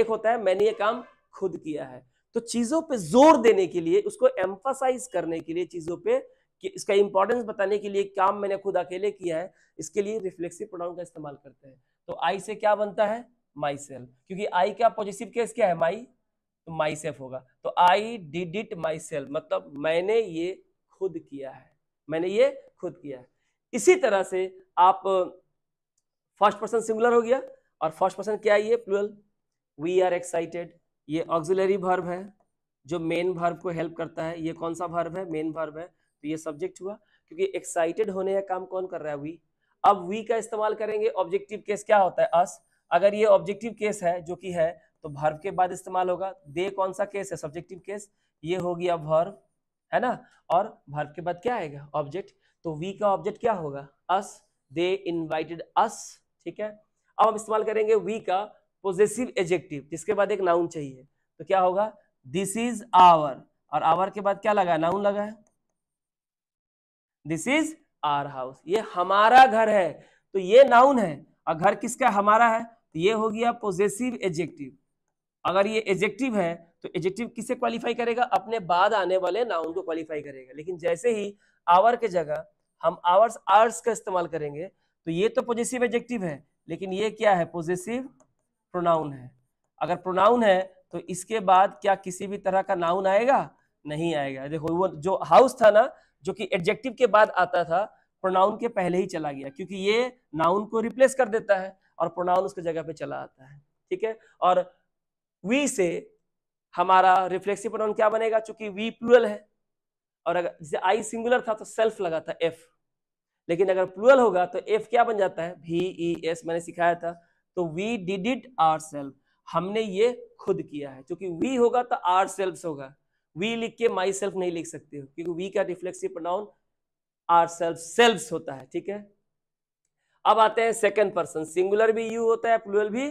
एक होता है मैंने ये काम खुद किया है तो चीजों पे जोर देने के लिए उसको एम्फोसाइज करने के लिए चीजों पे कि इसका इंपॉर्टेंस बताने के लिए काम मैंने खुद अकेले किया है इसके लिए रिफ्लेक्सिव प्रोडाउन का इस्तेमाल करते हैं तो आई से क्या बनता है माई सेल्फ क्योंकि आई का पॉजिटिव केस क्या है माई तो माई सेल्फ होगा तो I did it myself मतलब मैंने ये खुद किया है मैंने ये खुद किया है इसी तरह से आप फर्स्ट पर्सन सिंगुलर हो गया और फर्स्ट पर्सन क्या है ये प्लूरल वी आर एक्साइटेड ये ऑक्सिलरी भर्ब है जो मेन भर्ब को हेल्प करता है ये कौन सा भर्ब है मेन भर्ब है तो ये सब्जेक्ट हुआ क्योंकि एक्साइटेड होने का काम कौन कर रहा है वी अब वी का इस्तेमाल करेंगे ऑब्जेक्टिव केस क्या होता है अस अगर ये ऑब्जेक्टिव केस है जो कि है तो भर्व के बाद इस्तेमाल होगा दे कौन सा केस है सब्जेक्टिव केस ये हो गया भर्व है ना और भर्व के बाद क्या आएगा ऑब्जेक्ट तो वी का ऑब्जेक्ट क्या होगा अस दे इनवाइटेड अस ठीक है अब हम इस्तेमाल करेंगे वी का पॉजिटिव एजेक्टिव जिसके बाद एक नाउन चाहिए तो क्या होगा दिस इज आवर और आवर के बाद क्या लगा नाउन लगा है दिस इज आर हाउस ये हमारा घर है तो ये नाउन है और घर किसका हमारा है तो ये हो गया पॉजिटिव एजेक्टिव अगर ये एजेक्टिव है तो एजेक्टिव किसे क्वालिफाई करेगा अपने बाद आने वाले नाउन को क्वालिफाई करेगा लेकिन जैसे ही आवर के जगह हम आवर्स आर्स का इस्तेमाल करेंगे तो ये तो पोजेसिव एडजेक्टिव है लेकिन ये क्या है पोजेसिव प्रोनाउन है अगर प्रोनाउन है तो इसके बाद क्या किसी भी तरह का नाउन आएगा नहीं आएगा देखो वो जो हाउस था ना जो कि एडजेक्टिव के बाद आता था प्रोनाउन के पहले ही चला गया क्योंकि ये नाउन को रिप्लेस कर देता है और प्रोनाउन उसके जगह पे चला आता है ठीक है और वी से हमारा रिफ्लेक्सिव प्रोनाउन क्या बनेगा चूंकि वी प्लूरल है और अगर जैसे आई सिंगुलर था तो सेल्फ लगा था एफ लेकिन अगर प्लूरल होगा तो एफ क्या बन जाता है वी ई एस मैंने सिखाया था तो we did it ourself हमने ये खुद किया है क्योंकि वी होगा तो आर सेल्फ होगा वी लिख के माई सेल्फ नहीं लिख सकते हो क्योंकि वी का reflexive pronoun ourself self होता है ठीक है अब आते हैं सेकेंड पर्सन सिंगुलर भी यू होता है प्लूरल भी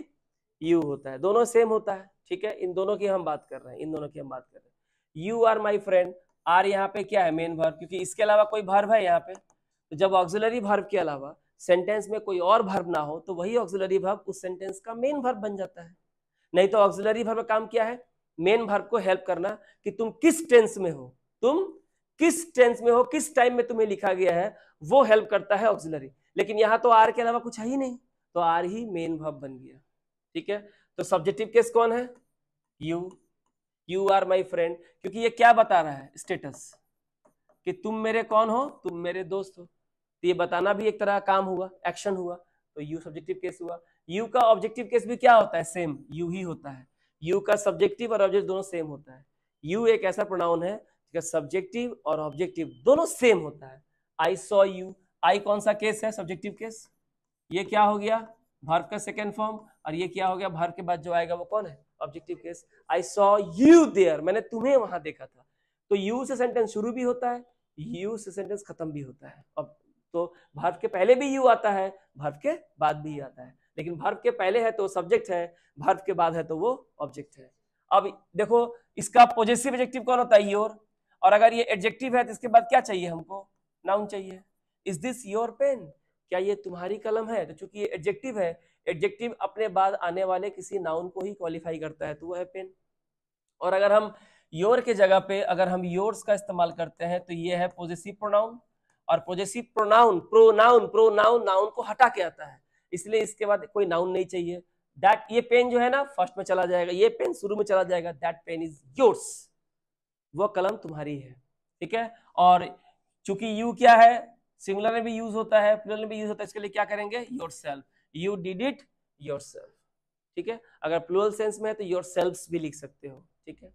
यू होता है दोनों सेम होता है ठीक है इन दोनों की हम बात कर रहे हैं इन दोनों की हम बात कर रहे हैं you are my friend are यहाँ पे क्या है मेन भर्व क्योंकि इसके अलावा कोई भर्व है यहाँ पे तो जब ऑक्सिलरी भर्व के अलावा सेंटेंस में कोई और भर्व ना हो तो वही ऑक्सिलरी भर्व उस सेंटेंस का मेन भर्व बन जाता है नहीं तो ऑक्सिलरी भर्व काम क्या है मेन भर्व को हेल्प करना कि तुम किस टेंस में हो तुम किस टेंस में हो किस टाइम में तुम्हें लिखा गया है वो हेल्प करता है ऑक्सिलरी लेकिन यहाँ तो आर के अलावा कुछ है ही नहीं तो आर ही मेन भर्व बन गया ठीक है तो सब्जेक्टिव केस कौन है you you are my friend क्योंकि ये क्या बता रहा है स्टेटस कि तुम मेरे कौन हो तुम मेरे दोस्त हो तो ये बताना भी एक तरह काम हुआ एक्शन हुआ तो यू सब्जेक्टिव केस हुआ यू का ऑब्जेक्टिव केस भी क्या होता है सेम यू ही होता है यू का सब्जेक्टिव और ऑब्जेक्टिव दोनों सेम होता है यू एक ऐसा प्रोनाउन है जिसका सब्जेक्टिव और ऑब्जेक्टिव दोनों सेम होता है आई सॉ यू आई कौन सा केस है सब्जेक्टिव केस ये क्या हो गया भर्व का सेकेंड फॉर्म और ये क्या हो गया भर्व के बाद जो आएगा वो कौन है objective case I saw you there मैंने तुम्हें वहां देखा था तो यू से सेंटेंस शुरू भी होता है यू से सेंटेंस खत्म भी होता है अब तो भर्व के पहले भी यू आता है भर्व के बाद भी आता है लेकिन भर्व के पहले है तो सब्जेक्ट है भर्व के बाद है तो वो ऑब्जेक्ट है अब देखो इसका पॉजिटिव एडजेक्टिव कौन होता है योर और अगर ये एडजेक्टिव है तो इसके बाद क्या चाहिए हमको नाउन चाहिए इज दिस योर पेन क्या ये तुम्हारी कलम है तो चूंकि ये एडजेक्टिव है एडजेक्टिव अपने बाद आने वाले किसी नाउन को ही क्वालिफाई करता है तो वो है पेन और अगर हम योर के जगह पे अगर हम योर्स का इस्तेमाल करते हैं तो ये है पोजेसिव प्रोनाउन और possessive pronoun pronoun pronoun noun को हटा के आता है इसलिए इसके बाद कोई नाउन नहीं चाहिए दैट ये पेन जो है ना फर्स्ट में चला जाएगा ये पेन शुरू में चला जाएगा दैट पेन इज योर्स वो कलम तुम्हारी है ठीक है और चूंकि यू क्या है सिंगुलर में भी यूज होता है प्लूरल में भी यूज होता है इसके लिए क्या करेंगे yourself you did it yourself ठीक है अगर प्लूरल सेंस में है तो योर सेल्फ भी लिख सकते हो ठीक है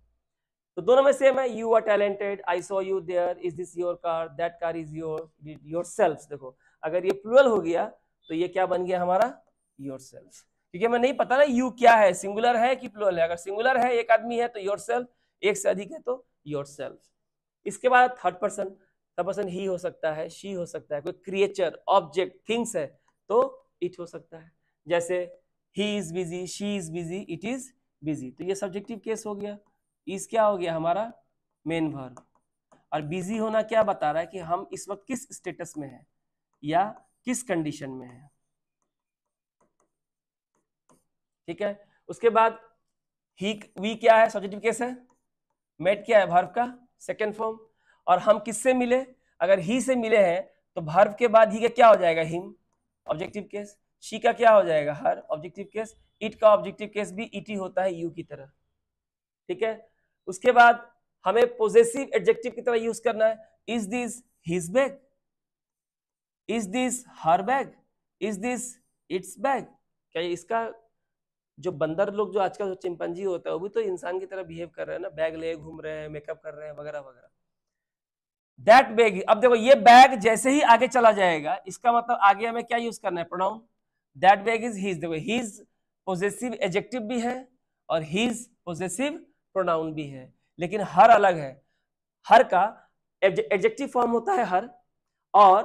तो दोनों में सेम है you are talented I saw you there is this your car that car is your yourself देखो अगर ये प्लूरल हो गया तो ये क्या बन गया हमारा योर सेल्फ क्योंकि हमें नहीं पता ना यू क्या है सिंगुलर है कि प्लूरल है अगर सिंगुलर है एक आदमी है तो योर सेल्फ एक से अधिक है तो योर सेल्फ इसके बाद थर्ड पर्सन का पर्सन ही हो सकता है शी हो सकता है कोई क्रिएचर ऑब्जेक्ट थिंग्स है तो इट हो सकता है जैसे he is busy she is busy it is busy तो ये सब्जेक्टिव केस हो गया इज क्या हो गया हमारा मेन वर्ब और बिजी होना क्या बता रहा है कि हम इस वक्त किस स्टेटस में है या किस कंडीशन में है ठीक है उसके बाद ही वी क्या है सब्जेक्टिव केस है मेट क्या है भर्व का सेकेंड फॉर्म और हम किससे मिले अगर ही से मिले हैं तो भर्व के बाद ही का क्या हो जाएगा हिम ऑब्जेक्टिव केस शी का क्या हो जाएगा हर ऑब्जेक्टिव केस इट का ऑब्जेक्टिव केस भी इट ही होता है यू की तरह ठीक है उसके बाद हमें पोजेसिव एडजेक्टिव की तरह यूज करना है is this his bag is this her bag is this its bag क्या इसका जो बंदर लोग जो आजकल जो चिंपंजी होता है वो भी तो इंसान की तरह बिहेव कर रहे हैं ना बैग ले घूम रहे हैं मेकअप कर रहे हैं वगैरह वगैरह दैट बैग अब देखो ये बैग जैसे ही आगे चला जाएगा इसका मतलब आगे हमें क्या यूज करना है pronoun that bag is his देखो हीज पोजेसिव एजेक्टिव भी है और हीज पोजेसिव प्रोनाउन भी है लेकिन हर अलग है हर का एडजेक्टिव फॉर्म होता है हर और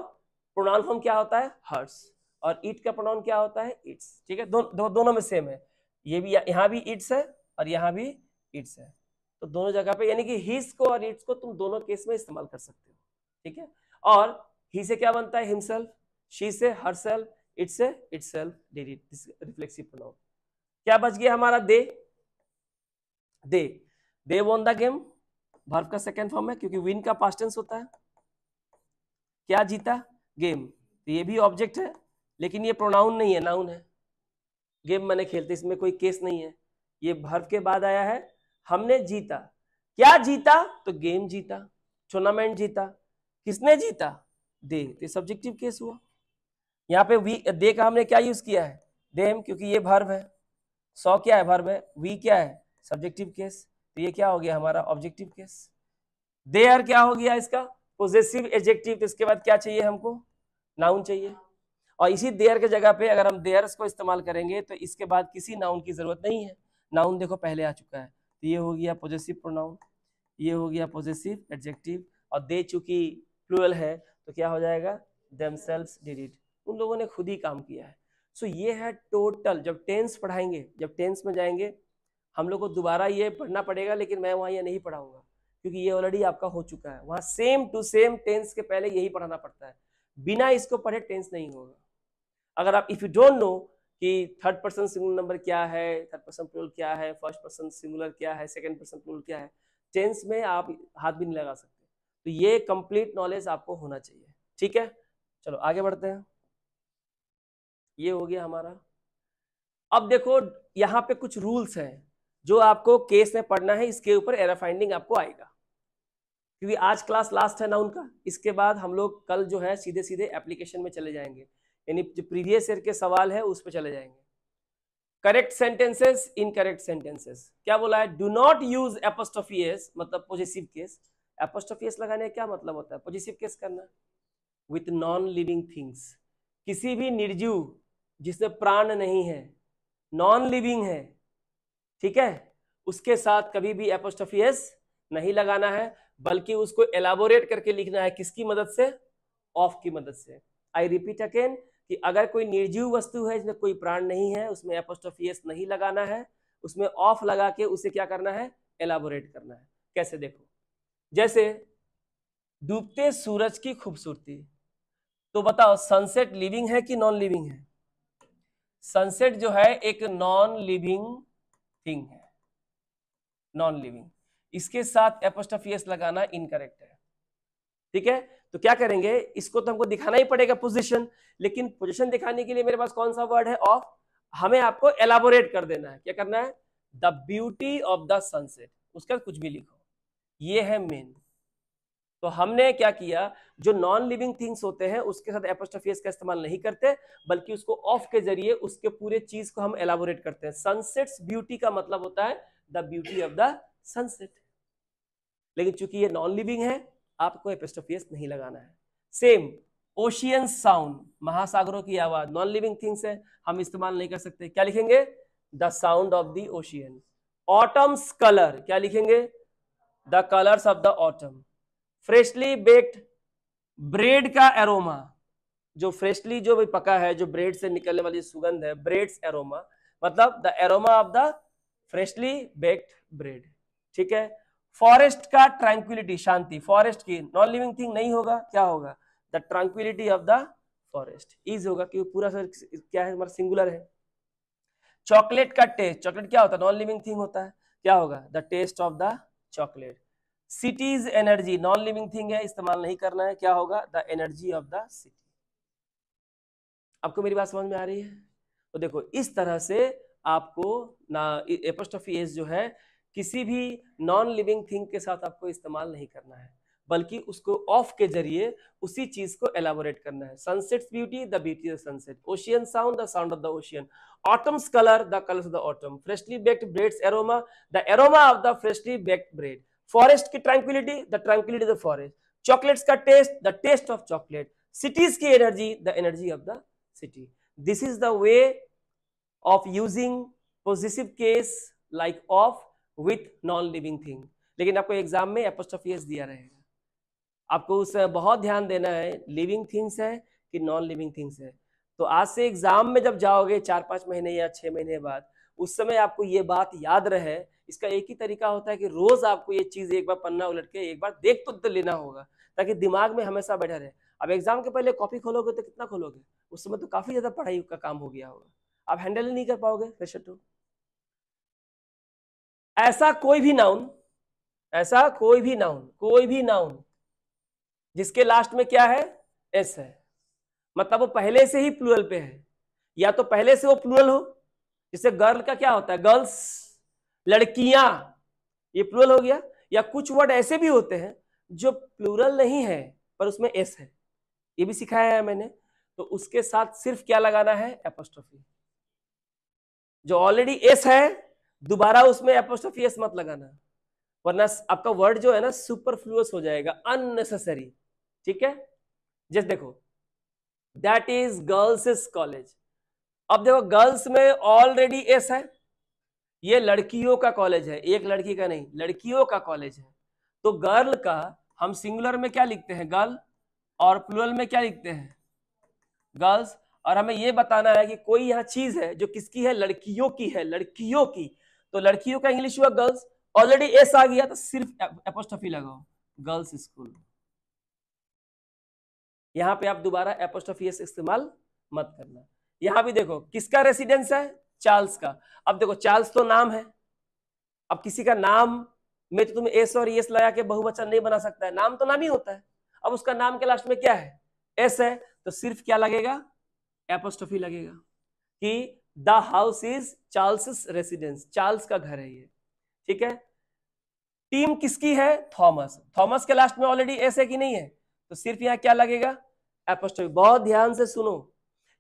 प्रोनाउन फॉर्म क्या होता है हर्स और इट का प्रोनाउन क्या होता है इट्स ठीक है दो, दो, दोनों में सेम है ये भी यहाँ भी इट्स है और यहाँ भी इट्स है तो दोनों जगह पे यानी कि हिज को और इट्स को तुम दोनों केस में इस्तेमाल कर सकते हो ठीक है और ही से क्या बनता है हिमसेल्फ शी से हर सेल्फ इट से इट सेल्फ रिफ्लेक्सिव प्रोनाउन क्या बच गया हमारा they they they won the game verb का सेकेंड फॉर्म है क्योंकि विन का पास्टेंस होता है क्या जीता गेम तो ये भी ऑब्जेक्ट है लेकिन ये प्रोनाउन नहीं है नाउन है गेम मैंने खेलते इसमें कोई केस नहीं है ये भर्फ के बाद आया है हमने जीता क्या जीता तो गेम जीता टूर्नामेंट जीता किसने जीता दे तो सब्जेक्टिव केस हुआ यहाँ पे वी दे का हमने क्या यूज किया है देम क्योंकि ये भर्व है सौ क्या है भर्व है वी क्या है सब्जेक्टिव केस तो ये क्या हो गया हमारा ऑब्जेक्टिव केस देयर क्या हो गया इसका पोजेसिव एजेक्टिव तो इसके बाद क्या चाहिए हमको नाउन चाहिए और इसी देयर के जगह पे अगर हम देयर्स को इस्तेमाल करेंगे तो इसके बाद किसी नाउन की जरूरत नहीं है नाउन देखो पहले आ चुका है तो ये हो गया पॉजिटिव प्रोनाउन ये हो गया पॉजिटिव एडजेक्टिव और दे चूंकि प्लूअल है तो क्या हो जाएगा देम सेल्फ डिड उन लोगों ने खुद ही काम किया है सो ये है टोटल जब टेंस पढ़ाएंगे जब टेंस में जाएंगे हम लोग को दोबारा ये पढ़ना पड़ेगा लेकिन मैं वहाँ ये नहीं पढ़ाऊंगा क्योंकि ये ऑलरेडी आपका हो चुका है वहाँ सेम टू सेम टेंस के पहले यही पढ़ाना पड़ता है बिना इसको पढ़े टेंस नहीं होगा अगर आप इफ़ यू डोंट नो कि थर्ड पर्सन सिंगुलर नंबर क्या है थर्ड पर्सन प्लूरल क्या है फर्स्ट पर्सन सिंगुलर क्या है सेकंड पर्सन प्लूरल क्या है टेंस में आप हाथ भी नहीं लगा सकते तो ये कंप्लीट नॉलेज आपको होना चाहिए ठीक है चलो आगे बढ़ते हैं ये हो गया हमारा अब देखो यहाँ पे कुछ रूल्स हैं जो आपको केस में पढ़ना है इसके ऊपर एरर फाइंडिंग आपको आएगा क्योंकि आज क्लास लास्ट है ना उनका इसके बाद हम लोग कल जो है सीधे सीधे एप्लीकेशन में चले जाएंगे यानी जो प्रीवियस ईयर के सवाल है उस पर चले जाएंगे correct sentences incorrect sentences क्या बोला है डू नॉट यूज एपोस्टोफियस मतलब पॉजिटिव केस एपोस्टोफियस लगाने क्या मतलब होता है पॉजिटिव केस करना विथ नॉन लिविंग थिंग्स किसी भी निर्जीव जिसमें प्राण नहीं है नॉन लिविंग है ठीक है उसके साथ कभी भी एपोस्टोफियस नहीं लगाना है बल्कि उसको एलाबोरेट करके लिखना है किसकी मदद से ऑफ की मदद से आई रिपीट अगेन कि अगर कोई निर्जीव वस्तु है जिसमें कोई प्राण नहीं है उसमें एपोस्टोफियस नहीं लगाना है उसमें ऑफ लगा के उसे क्या करना है एलाबोरेट करना है कैसे देखो जैसे डूबते सूरज की खूबसूरती तो बताओ सनसेट लिविंग है कि नॉन लिविंग है सनसेट जो है एक नॉन लिविंग थिंग है नॉन लिविंग इसके साथ एपोस्टोफियस लगाना इनकरेक्ट है ठीक है तो क्या करेंगे इसको तो हमको दिखाना ही पड़ेगा पोजिशन लेकिन पोजिशन दिखाने के लिए मेरे पास कौन सा वर्ड है ऑफ हमें आपको एलाबोरेट कर देना है क्या करना है the beauty of the sunset उसका कुछ भी लिखो ये है मेन तो हमने क्या किया जो नॉन लिविंग थिंग्स होते हैं उसके साथ एपोस्टोफियस का इस्तेमाल नहीं करते बल्कि उसको ऑफ के जरिए उसके पूरे चीज को हम एलाबोरेट करते हैं सनसेट्स ब्यूटी का मतलब होता है the beauty of the sunset लेकिन चूंकि ये नॉन लिविंग है आपको एपेस्टोफियस नहीं लगाना है सेम ओशियन साउंड महासागरों की आवाज नॉन लिविंग थिंग्स है हम इस्तेमाल नहीं कर सकते क्या लिखेंगे the sound of the ocean autumn's colour क्या लिखेंगे the colours of the autumn freshly baked bread का एरोमा जो फ्रेशली जो भी पका है जो ब्रेड से निकलने वाली सुगंध है ब्रेड्स एरोमा मतलब the aroma of the freshly baked bread ठीक है फॉरेस्ट का ट्रैंक्विलिटी शांति फॉरेस्ट की नॉन लिविंग थिंग नहीं होगा क्या होगा the tranquillity of the forest is होगा क्योंकि पूरा सर क्या है हमारा सिंगुलर है चॉकलेट का टेस्ट चॉकलेट क्या होता है नॉन लिविंग थिंग होता है क्या होगा the taste of the chocolate city's energy non living thing है इस्तेमाल नहीं करना है क्या होगा the energy of the city आपको मेरी बात समझ में आ रही है तो देखो इस तरह से आपको ना एपोस्टोफी एस जो है किसी भी नॉन लिविंग थिंग के साथ आपको इस्तेमाल नहीं करना है बल्कि उसको ऑफ के जरिए उसी चीज को एलाबोरेट करना है sunset's beauty the beauty of sunset ocean sound the sound of the ocean autumn's colour the colours of the autumn freshly baked bread's aroma the aroma of the freshly baked bread forest की tranquillity the tranquillity of the forest chocolate's का taste the taste of chocolate city's की energy the energy of the city this is the way of using positive case like of with non living thing लेकिन आपको exam में एपोस्टोफियस दिया रहेगा आपको उस बहुत ध्यान देना है लिविंग थिंग्स है कि नॉन लिविंग थिंग्स है तो आज से एग्जाम में जब जाओगे चार पाँच महीने या छः महीने बाद उस समय आपको ये बात याद रहे इसका एक ही तरीका होता है कि रोज आपको ये चीज एक बार पन्ना उलट के एक बार देख तो, तो लेना होगा ताकि दिमाग में हमेशा बैठा रहे अब एग्जाम के पहले कॉपी खोलोगे तो कितना खोलोगे उस समय तो काफी ज्यादा पढ़ाई का काम हो गया होगा आप हैंडल नहीं कर पाओगे फ्रेशर टू तो। ऐसा कोई भी नाउन ऐसा कोई भी नाउन कोई भी नाउन जिसके लास्ट में क्या है एस है मतलब वो पहले से ही प्लुरल पे है या तो पहले से वो प्लूरल हो जैसे गर्ल का क्या होता है गर्ल्स लड़कियां ये प्लूरल हो गया या कुछ वर्ड ऐसे भी होते हैं जो प्लूरल नहीं है पर उसमें एस है ये भी सिखाया है मैंने तो उसके साथ सिर्फ क्या लगाना है एपोस्ट्रोफी जो ऑलरेडी एस है दोबारा उसमें एपोस्टोफी मत लगाना वरना आपका वर्ड जो है ना सुपर हो जाएगा अननेसेसरी ठीक है जैसे देखो that is girls is college अब देखो गर्ल्स में ऑलरेडी एस है ये लड़कियों का कॉलेज है एक लड़की का नहीं लड़कियों का कॉलेज है तो गर्ल का हम सिंगुलर में क्या लिखते हैं गर्ल और प्लूरल में क्या लिखते हैं गर्ल्स और हमें यह बताना है कि कोई यह चीज है जो किसकी है लड़कियों की है लड़कियों की तो लड़कियों का इंग्लिश हुआ गर्ल्स ऑलरेडी एस आ गया तो सिर्फ एपोस्टफी लगाओ गर्ल्स स्कूल यहां पे आप दोबारा एपोस्टफी एस इस्तेमाल मत करना यहां भी देखो किसका रेसिडेंस है चार्ल्स का अब देखो चार्ल्स तो नाम है अब किसी का नाम में तो तुम एस और एस e लगा के बहुवचन नहीं बना सकता है नाम तो नाम ही होता है अब उसका नाम के लास्ट में क्या है एस है तो सिर्फ क्या लगेगा एपोस्टोफी लगेगा कि the house is Charles residence Charles का घर है ये ठीक है टीम किसकी है थॉमस थॉमस के लास्ट में ऑलरेडी एस है कि नहीं है तो सिर्फ यहाँ क्या लगेगा एपोस्टोल बहुत ध्यान से सुनो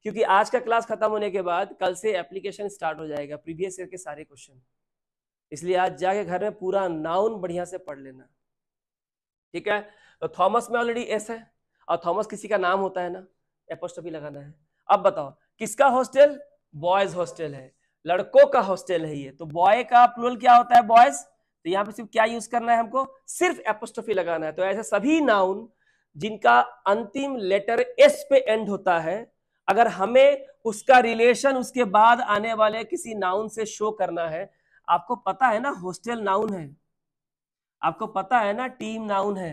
क्योंकि आज का क्लास खत्म होने के बाद कल से एप्लीकेशन स्टार्ट हो जाएगा प्रीवियस ईयर के सारे क्वेश्चन इसलिए आज जाके घर में पूरा नाउन बढ़िया से पढ़ लेना ठीक है तो थॉमस में ऑलरेडी एस है और थॉमस किसी का नाम होता है ना एपोस्टॉफी लगाना है अब बताओ किसका हॉस्टल बॉयज हॉस्टल है लड़कों का हॉस्टल है ये तो बॉय का प्लूरल क्या होता है बॉयज तो यहाँ पे सिर्फ क्या यूज करना है हमको सिर्फ एपोस्ट्रोफी लगाना है तो ऐसे सभी नाउन जिनका अंतिम लेटर एस पे एंड होता है अगर हमें उसका रिलेशन उसके बाद आने वाले किसी नाउन से शो करना है आपको पता है ना हॉस्टल नाउन है आपको पता है ना टीम नाउन है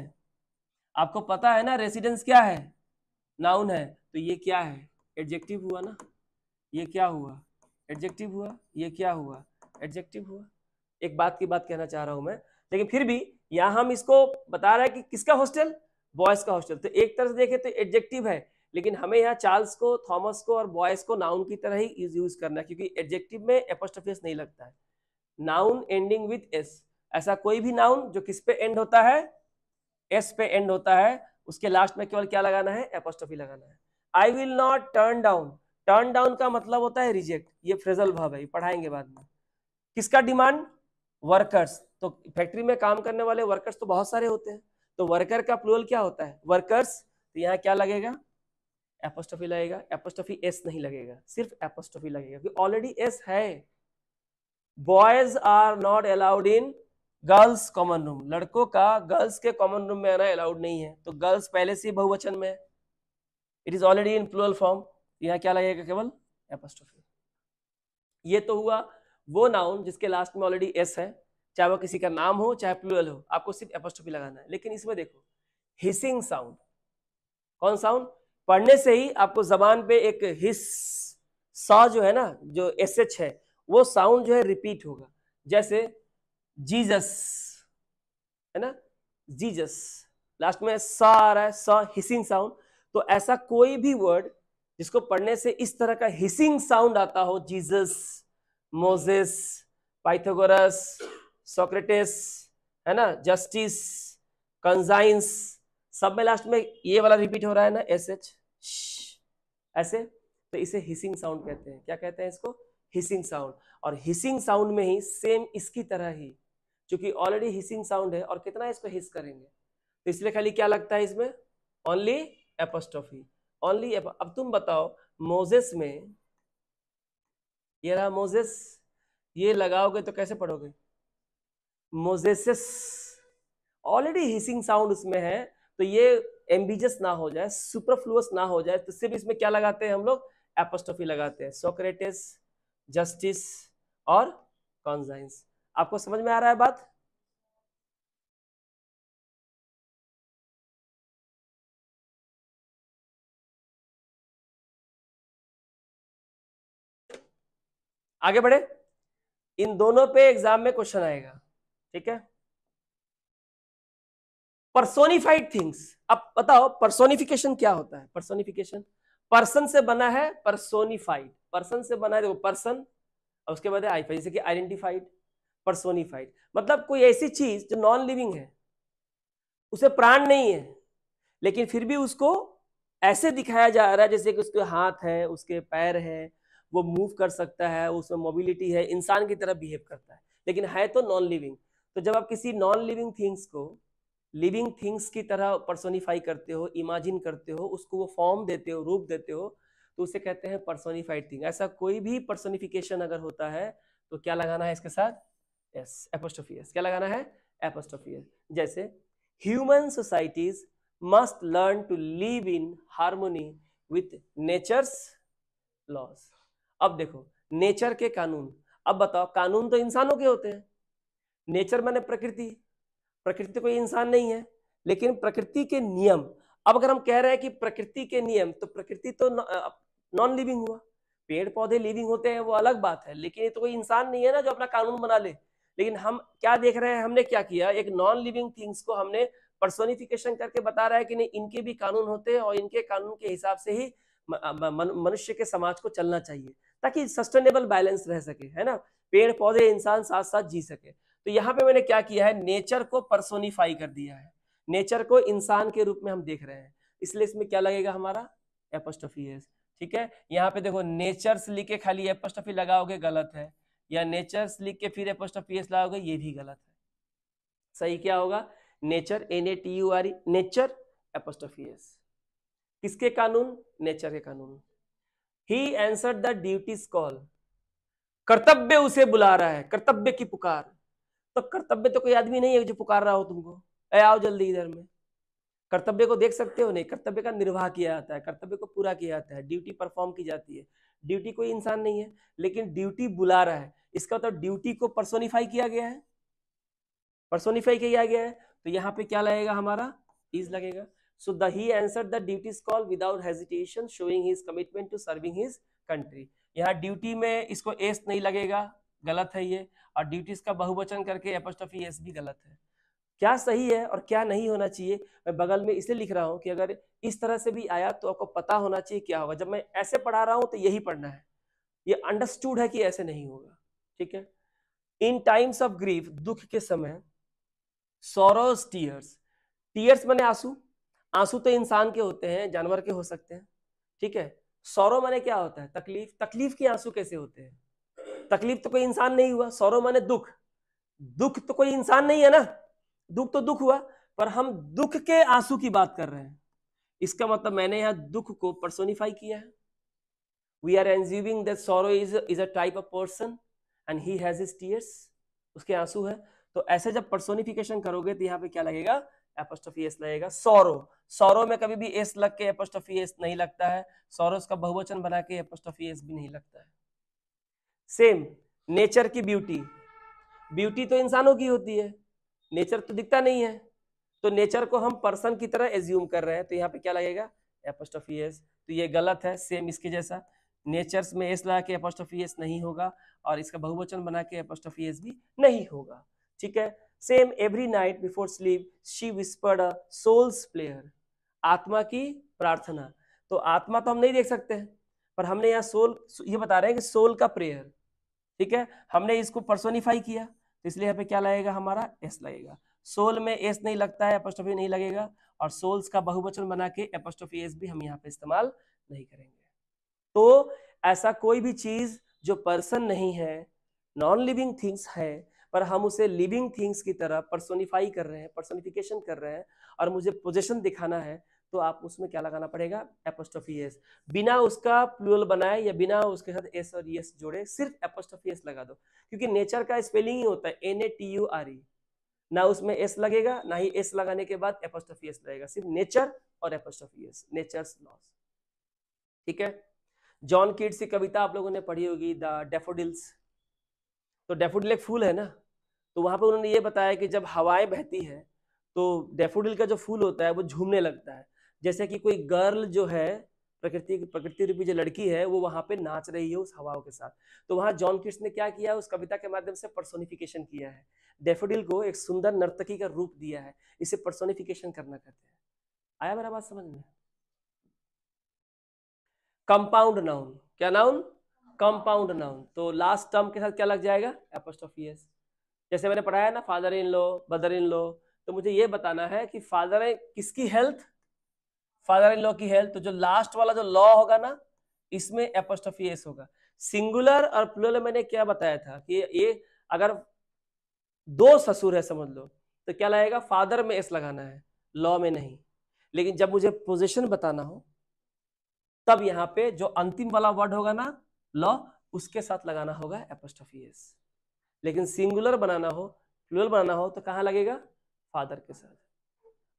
आपको पता है ना रेसिडेंस क्या है नाउन है तो ये क्या है एडजेक्टिव हुआ ना ये क्या हुआ एडजेक्टिव हुआ ये क्या हुआ एडजेक्टिव हुआ एक बात की बात कहना चाह रहा हूं मैं लेकिन फिर भी यहाँ हम इसको बता रहे हैं कि किसका हॉस्टल बॉयज का हॉस्टल तो एक तरह से देखें तो एडजेक्टिव है लेकिन हमें यहाँ चार्ल्स को थॉमस को और बॉयज को नाउन की तरह ही यूज करना है क्योंकि एडजेक्टिव में एपोस्टोफेस नहीं लगता है नाउन एंडिंग विथ एस ऐसा कोई भी नाउन जो किस पे एंड होता है एस पे एंड होता है उसके लास्ट में केवल क्या लगाना है एपोस्टोफी लगाना है I will not turn down turn down का मतलब होता है रिजेक्ट ये फ्रेजल भाव है पढ़ाएंगे बाद में किसका डिमांड वर्कर्स तो फैक्ट्री में काम करने वाले वर्कर्स तो बहुत सारे होते हैं तो वर्कर का प्लूअल क्या होता है वर्कर्स तो यहाँ क्या लगेगा एपोस्टोफी लगेगा एपोस्टोफी एस नहीं लगेगा सिर्फ एपोस्टोफी लगेगा क्योंकि ऑलरेडी एस है boys are not allowed in girls common room लड़कों का गर्ल्स के कॉमन रूम में आना अलाउड नहीं है तो गर्ल्स पहले से बहुवचन में it is already in plural form यहाँ क्या लगेगा केवल एपोस्ट्रोफी ये तो हुआ वो नाउन जिसके लास्ट में ऑलरेडी एस है चाहे वो किसी का नाम हो चाहे प्लूरल हो आपको सिर्फ एपोस्ट्रोफी लगाना है लेकिन इसमें देखो हिसिंग साउंड कौन साउंड पढ़ने से ही आपको जबान पे एक हिस सा जो है ना जो एस एच है वो साउंड जो है रिपीट होगा जैसे जीजस है ना जीजस लास्ट में सा आ रहा है सा हिसिंग साउंड तो ऐसा कोई भी वर्ड जिसको पढ़ने से इस तरह का हिसिंग साउंड आता हो जीसस मोजेस पाइथागोरस सोक्रेटिस है ना जस्टिस कंजाइंस सब में लास्ट में ये वाला रिपीट हो रहा है ना एस एच ऐसे तो इसे हिसिंग साउंड कहते हैं क्या कहते हैं इसको हिसिंग साउंड और हिसिंग साउंड में ही सेम इसकी तरह ही क्योंकि ऑलरेडी हिसिंग साउंड है और कितना इसको हिस करेंगे तो इसलिए खाली क्या लगता है इसमें ओनली एपोस्टोफी ओनली अब तुम बताओ मोजेस में ये रहा मोजेस ये लगाओगे तो कैसे पढ़ोगे मोजेसिस ऑलरेडी हिसिंग साउंड उसमें है तो ये एम्बिजस ना हो जाए सुपरफ्लूस ना हो जाए तो सिर्फ इसमें क्या लगाते हैं हम लोग एपोस्टोफी लगाते हैं सोक्रेटिस जस्टिस और कॉन्जाइंस आपको समझ में आ रहा है बात आगे बढ़े इन दोनों पे एग्जाम में क्वेश्चन आएगा ठीक है पर्सोनिफाइड थिंग्स अब बताओ पर्सोनिफिकेशन क्या होता है पर्सोनिफिकेशन पर्सन से बना है पर्सोनिफाइड पर्सन से बना है देखो पर्सन और उसके बाद आईफाइड जैसे कि आइडेंटिफाइड पर्सोनिफाइड मतलब कोई ऐसी चीज जो नॉन लिविंग है उसे प्राण नहीं है लेकिन फिर भी उसको ऐसे दिखाया जा रहा है जैसे कि उसके हाथ है उसके पैर है वो मूव कर सकता है उसमें मोबिलिटी है इंसान की तरह बिहेव करता है लेकिन है तो नॉन लिविंग तो जब आप किसी नॉन लिविंग थिंग्स को लिविंग थिंग्स की तरह पर्सोनिफाई करते हो इमेजिन करते हो उसको वो फॉर्म देते हो रूप देते हो तो उसे कहते हैं पर्सोनिफाइड थिंग ऐसा कोई भी पर्सोनिफिकेशन अगर होता है तो क्या लगाना है इसके साथ यस एपोस्टोफियस क्या लगाना है एपोस्टोफियस जैसे human societies must learn to live in harmony with nature's laws अब देखो नेचर के कानून अब बताओ कानून तो इंसानों के होते हैं नेचर मैंने प्रकृति प्रकृति तो कोई इंसान नहीं है लेकिन प्रकृति के नियम अब अगर हम कह रहे हैं कि प्रकृति के नियम तो प्रकृति तो नॉन लिविंग हुआ पेड़ पौधे लिविंग होते हैं वो अलग बात है लेकिन ये तो कोई इंसान नहीं है ना जो अपना कानून बना ले लेकिन हम क्या देख रहे हैं हमने क्या किया एक नॉन लिविंग थिंग्स को हमने पर्सोनिफिकेशन करके बता रहा है कि नहीं इनके भी कानून होते हैं और इनके कानून के हिसाब से ही मनुष्य के समाज को चलना चाहिए ताकि सस्टेनेबल बैलेंस रह सके है ना पेड़ पौधे इंसान साथ साथ जी सके तो यहाँ पे मैंने क्या किया है नेचर को पर्सोनिफाई कर दिया है नेचर को इंसान के रूप में हम देख रहे हैं इसलिए इसमें क्या लगेगा हमारा एपोस्टोफी एस ठीक है यहाँ पे देखो नेचर्स लिख के खाली एपोस्टोफी लगाओगे गलत है या नेचर्स लिख के फिर एपोस्टोफी एस लगाओगे ये भी गलत है सही क्या होगा nature N A T U R nature apostrophe S किसके कानून नेचर के कानून ही एंसर द ड्यूटीज कॉल कर्तव्य उसे बुला रहा है कर्तव्य की पुकार तो कर्तव्य तो कोई आदमी नहीं है जो पुकार रहा हो तुमको ए आओ जल्दी इधर में कर्तव्य को देख सकते हो नहीं कर्तव्य का निर्वाह किया जाता है कर्तव्य को पूरा किया जाता है ड्यूटी परफॉर्म की जाती है ड्यूटी कोई इंसान नहीं है लेकिन ड्यूटी बुला रहा है इसका मतलब तो ड्यूटी को परसोनिफाई किया गया है परसोनिफाई किया गया है तो यहाँ पे क्या लगेगा हमारा इज लगेगा So the he answered the duties call without hesitation, showing his commitment to serving his country. यहाँ duty mein isko s nahi lagega galat hai ye aur duties ka bahuvachan karke apostrophe s bhi galat hai क्या सही है और क्या नहीं होना चाहिए मैं बगल में इसलिए लिख रहा हूँ कि अगर इस तरह से भी आया तो आपको पता होना चाहिए क्या होगा जब मैं ऐसे पढ़ा रहा हूँ तो यही पढ़ना है ये अंडरस्टूड है कि ऐसे नहीं होगा ठीक है इन टाइम्स ऑफ ग्रीफ दुख के समय सोरोस टीयर्स टीयर्स मैंने आंसू आंसू तो इंसान के होते हैं जानवर के हो सकते हैं ठीक है सौरव माने क्या होता है तकलीफ तकलीफ के आंसू कैसे होते हैं तकलीफ तो कोई इंसान नहीं हुआ सौरव माने दुख दुख तो कोई इंसान नहीं है ना दुख तो दुख हुआ पर हम दुख के आंसू की बात कर रहे हैं इसका मतलब मैंने यहां दुख को पर्सोनिफाई किया है we are enjoying that sorrow is is a type of person and he has tears उसके आंसू है तो ऐसे जब पर्सोनिफिकेशन करोगे तो यहाँ पे क्या लगेगा एपोस्टोफी एस लगेगा सौरो सौरो में कभी भी एस लग के एपोस्टोफी एस नहीं लगता है सौरो का बहुवचन बना के एपोस्टोफी एस भी नहीं लगता है सेम नेचर की ब्यूटी ब्यूटी तो इंसानों की होती है नेचर तो दिखता नहीं है तो नेचर को हम पर्सन की तरह एज्यूम कर रहे हैं तो यहाँ पे क्या लगेगा एपोस्टोफी एस तो ये गलत है सेम इसके जैसा नेचर्स में एस लगा के एपोस्टोफी एस नहीं होगा और इसका बहुवचन बना के एपोस्टोफी एस भी नहीं होगा ठीक है same every night before sleep she whispered a soul's prayer आत्मा की प्रार्थना तो आत्मा तो हम नहीं देख सकते हैं पर हमने यहाँ सोल ये बता रहे हैं कि सोल का प्रेयर ठीक है हमने इसको पर्सोनिफाई किया तो इसलिए यहाँ पे क्या लगेगा हमारा एस लगेगा सोल में एस नहीं लगता है एपोस्टोफी नहीं लगेगा और सोल्स का बहुवचन बना के एपोस्टोफी एस भी हम यहाँ पे इस्तेमाल नहीं करेंगे तो ऐसा कोई भी चीज जो पर्सन नहीं है नॉन लिविंग थिंग्स है पर हम उसे लिविंग थिंग्स की तरह पर्सोनिफाई कर रहे हैं पर्सोनिफिकेशन कर रहे हैं और मुझे पोजेशन दिखाना है तो आप उसमें क्या लगाना पड़ेगा एपोस्टोफी एस बिना उसका प्लूअल बनाए या बिना उसके साथ एस और एस e जोड़े सिर्फ एपोस्टोफी एस लगा दो क्योंकि नेचर का स्पेलिंग ही होता है N A T U R E ना उसमें एस लगेगा ना ही एस लगाने के बाद एपोस्टोफी एस लगेगा सिर्फ नेचर और एपोस्टोफी एस नेचर लॉस ठीक है जॉन किड्स की कविता आप लोगों ने पढ़ी होगी द डेफोडिल्स तो डेफोडिल एक फूल है ना तो वहाँ पर उन्होंने ये बताया कि जब हवाएं बहती है तो डेफोडिल का जो फूल होता है वो झूमने लगता है जैसे कि कोई गर्ल जो है प्रकृति प्रकृति रूपी जो लड़की है वो वहाँ पे नाच रही है उस हवाओं के साथ तो वहाँ जॉन किट्स ने क्या किया उस कविता के माध्यम से पर्सोनिफिकेशन किया है डेफोडिल को एक सुंदर नर्तकी का रूप दिया है इसे पर्सोनिफिकेशन करना कहते हैं आया मेरा बात समझ में कंपाउंड नाउन क्या नाउन कंपाउंड नाउन तो लास्ट टर्म के साथ क्या लग जाएगा एपोस्टोफी एस जैसे मैंने पढ़ाया ना father in low brother in लो तो मुझे ये बताना है कि फादर किसकी हेल्थ फादर इन लॉ की हेल्थ तो जो लास्ट वाला जो लॉ होगा ना इसमें एपोस्टोफी एस होगा सिंगुलर और प्लूरल मैंने क्या बताया था कि ये अगर दो ससुर है समझ लो तो क्या लगेगा फादर में एस लगाना है लॉ में नहीं लेकिन जब मुझे पोजिशन बताना हो तब यहाँ पे जो अंतिम वाला वर्ड होगा ना लॉ उसके साथ लगाना होगा एपोस्टोफी एस लेकिन सिंगुलर बनाना हो प्लूरल बनाना हो तो कहाँ लगेगा फादर के साथ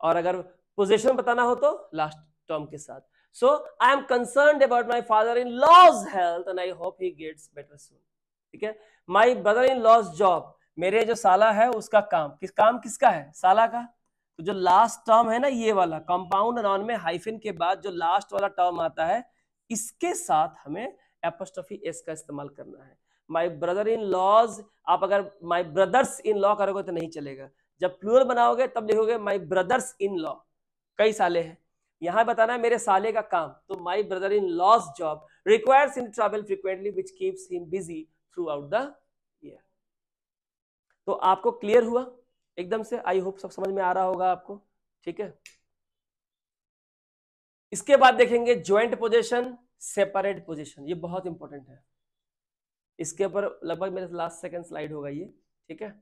और अगर पोजिशन बताना हो तो लास्ट टर्म के साथ so I am concern about my father in law's health and I hope he gets better soon ठीक है my brother in law's job मेरे जो साला है उसका काम किस काम किसका है साला का तो जो लास्ट टर्म है ना ये वाला कंपाउंड नॉन में हाइफिन के बाद जो लास्ट वाला टर्म आता है इसके साथ हमें एपोस्ट्रॉफी एस का इस्तेमाल करना है माई ब्रदर इन लॉज आप अगर माई ब्रदर्स इन लॉ करोगे तो नहीं चलेगा जब प्लूरल बनाओगे तब लिखोगे माई ब्रदर्स इन लॉ कई साले हैं यहां बताना है मेरे साले का काम तो my brother in law's job requires in travel frequently which keeps him busy throughout the year तो आपको क्लियर हुआ एकदम से आई होप सब समझ में आ रहा होगा आपको ठीक है इसके बाद देखेंगे ज्वाइंट पोजिशन सेपरेट पोजिशन ये बहुत इंपॉर्टेंट है इसके ऊपर लगभग मेरे लास्ट सेकंड स्लाइड होगा ये ठीक है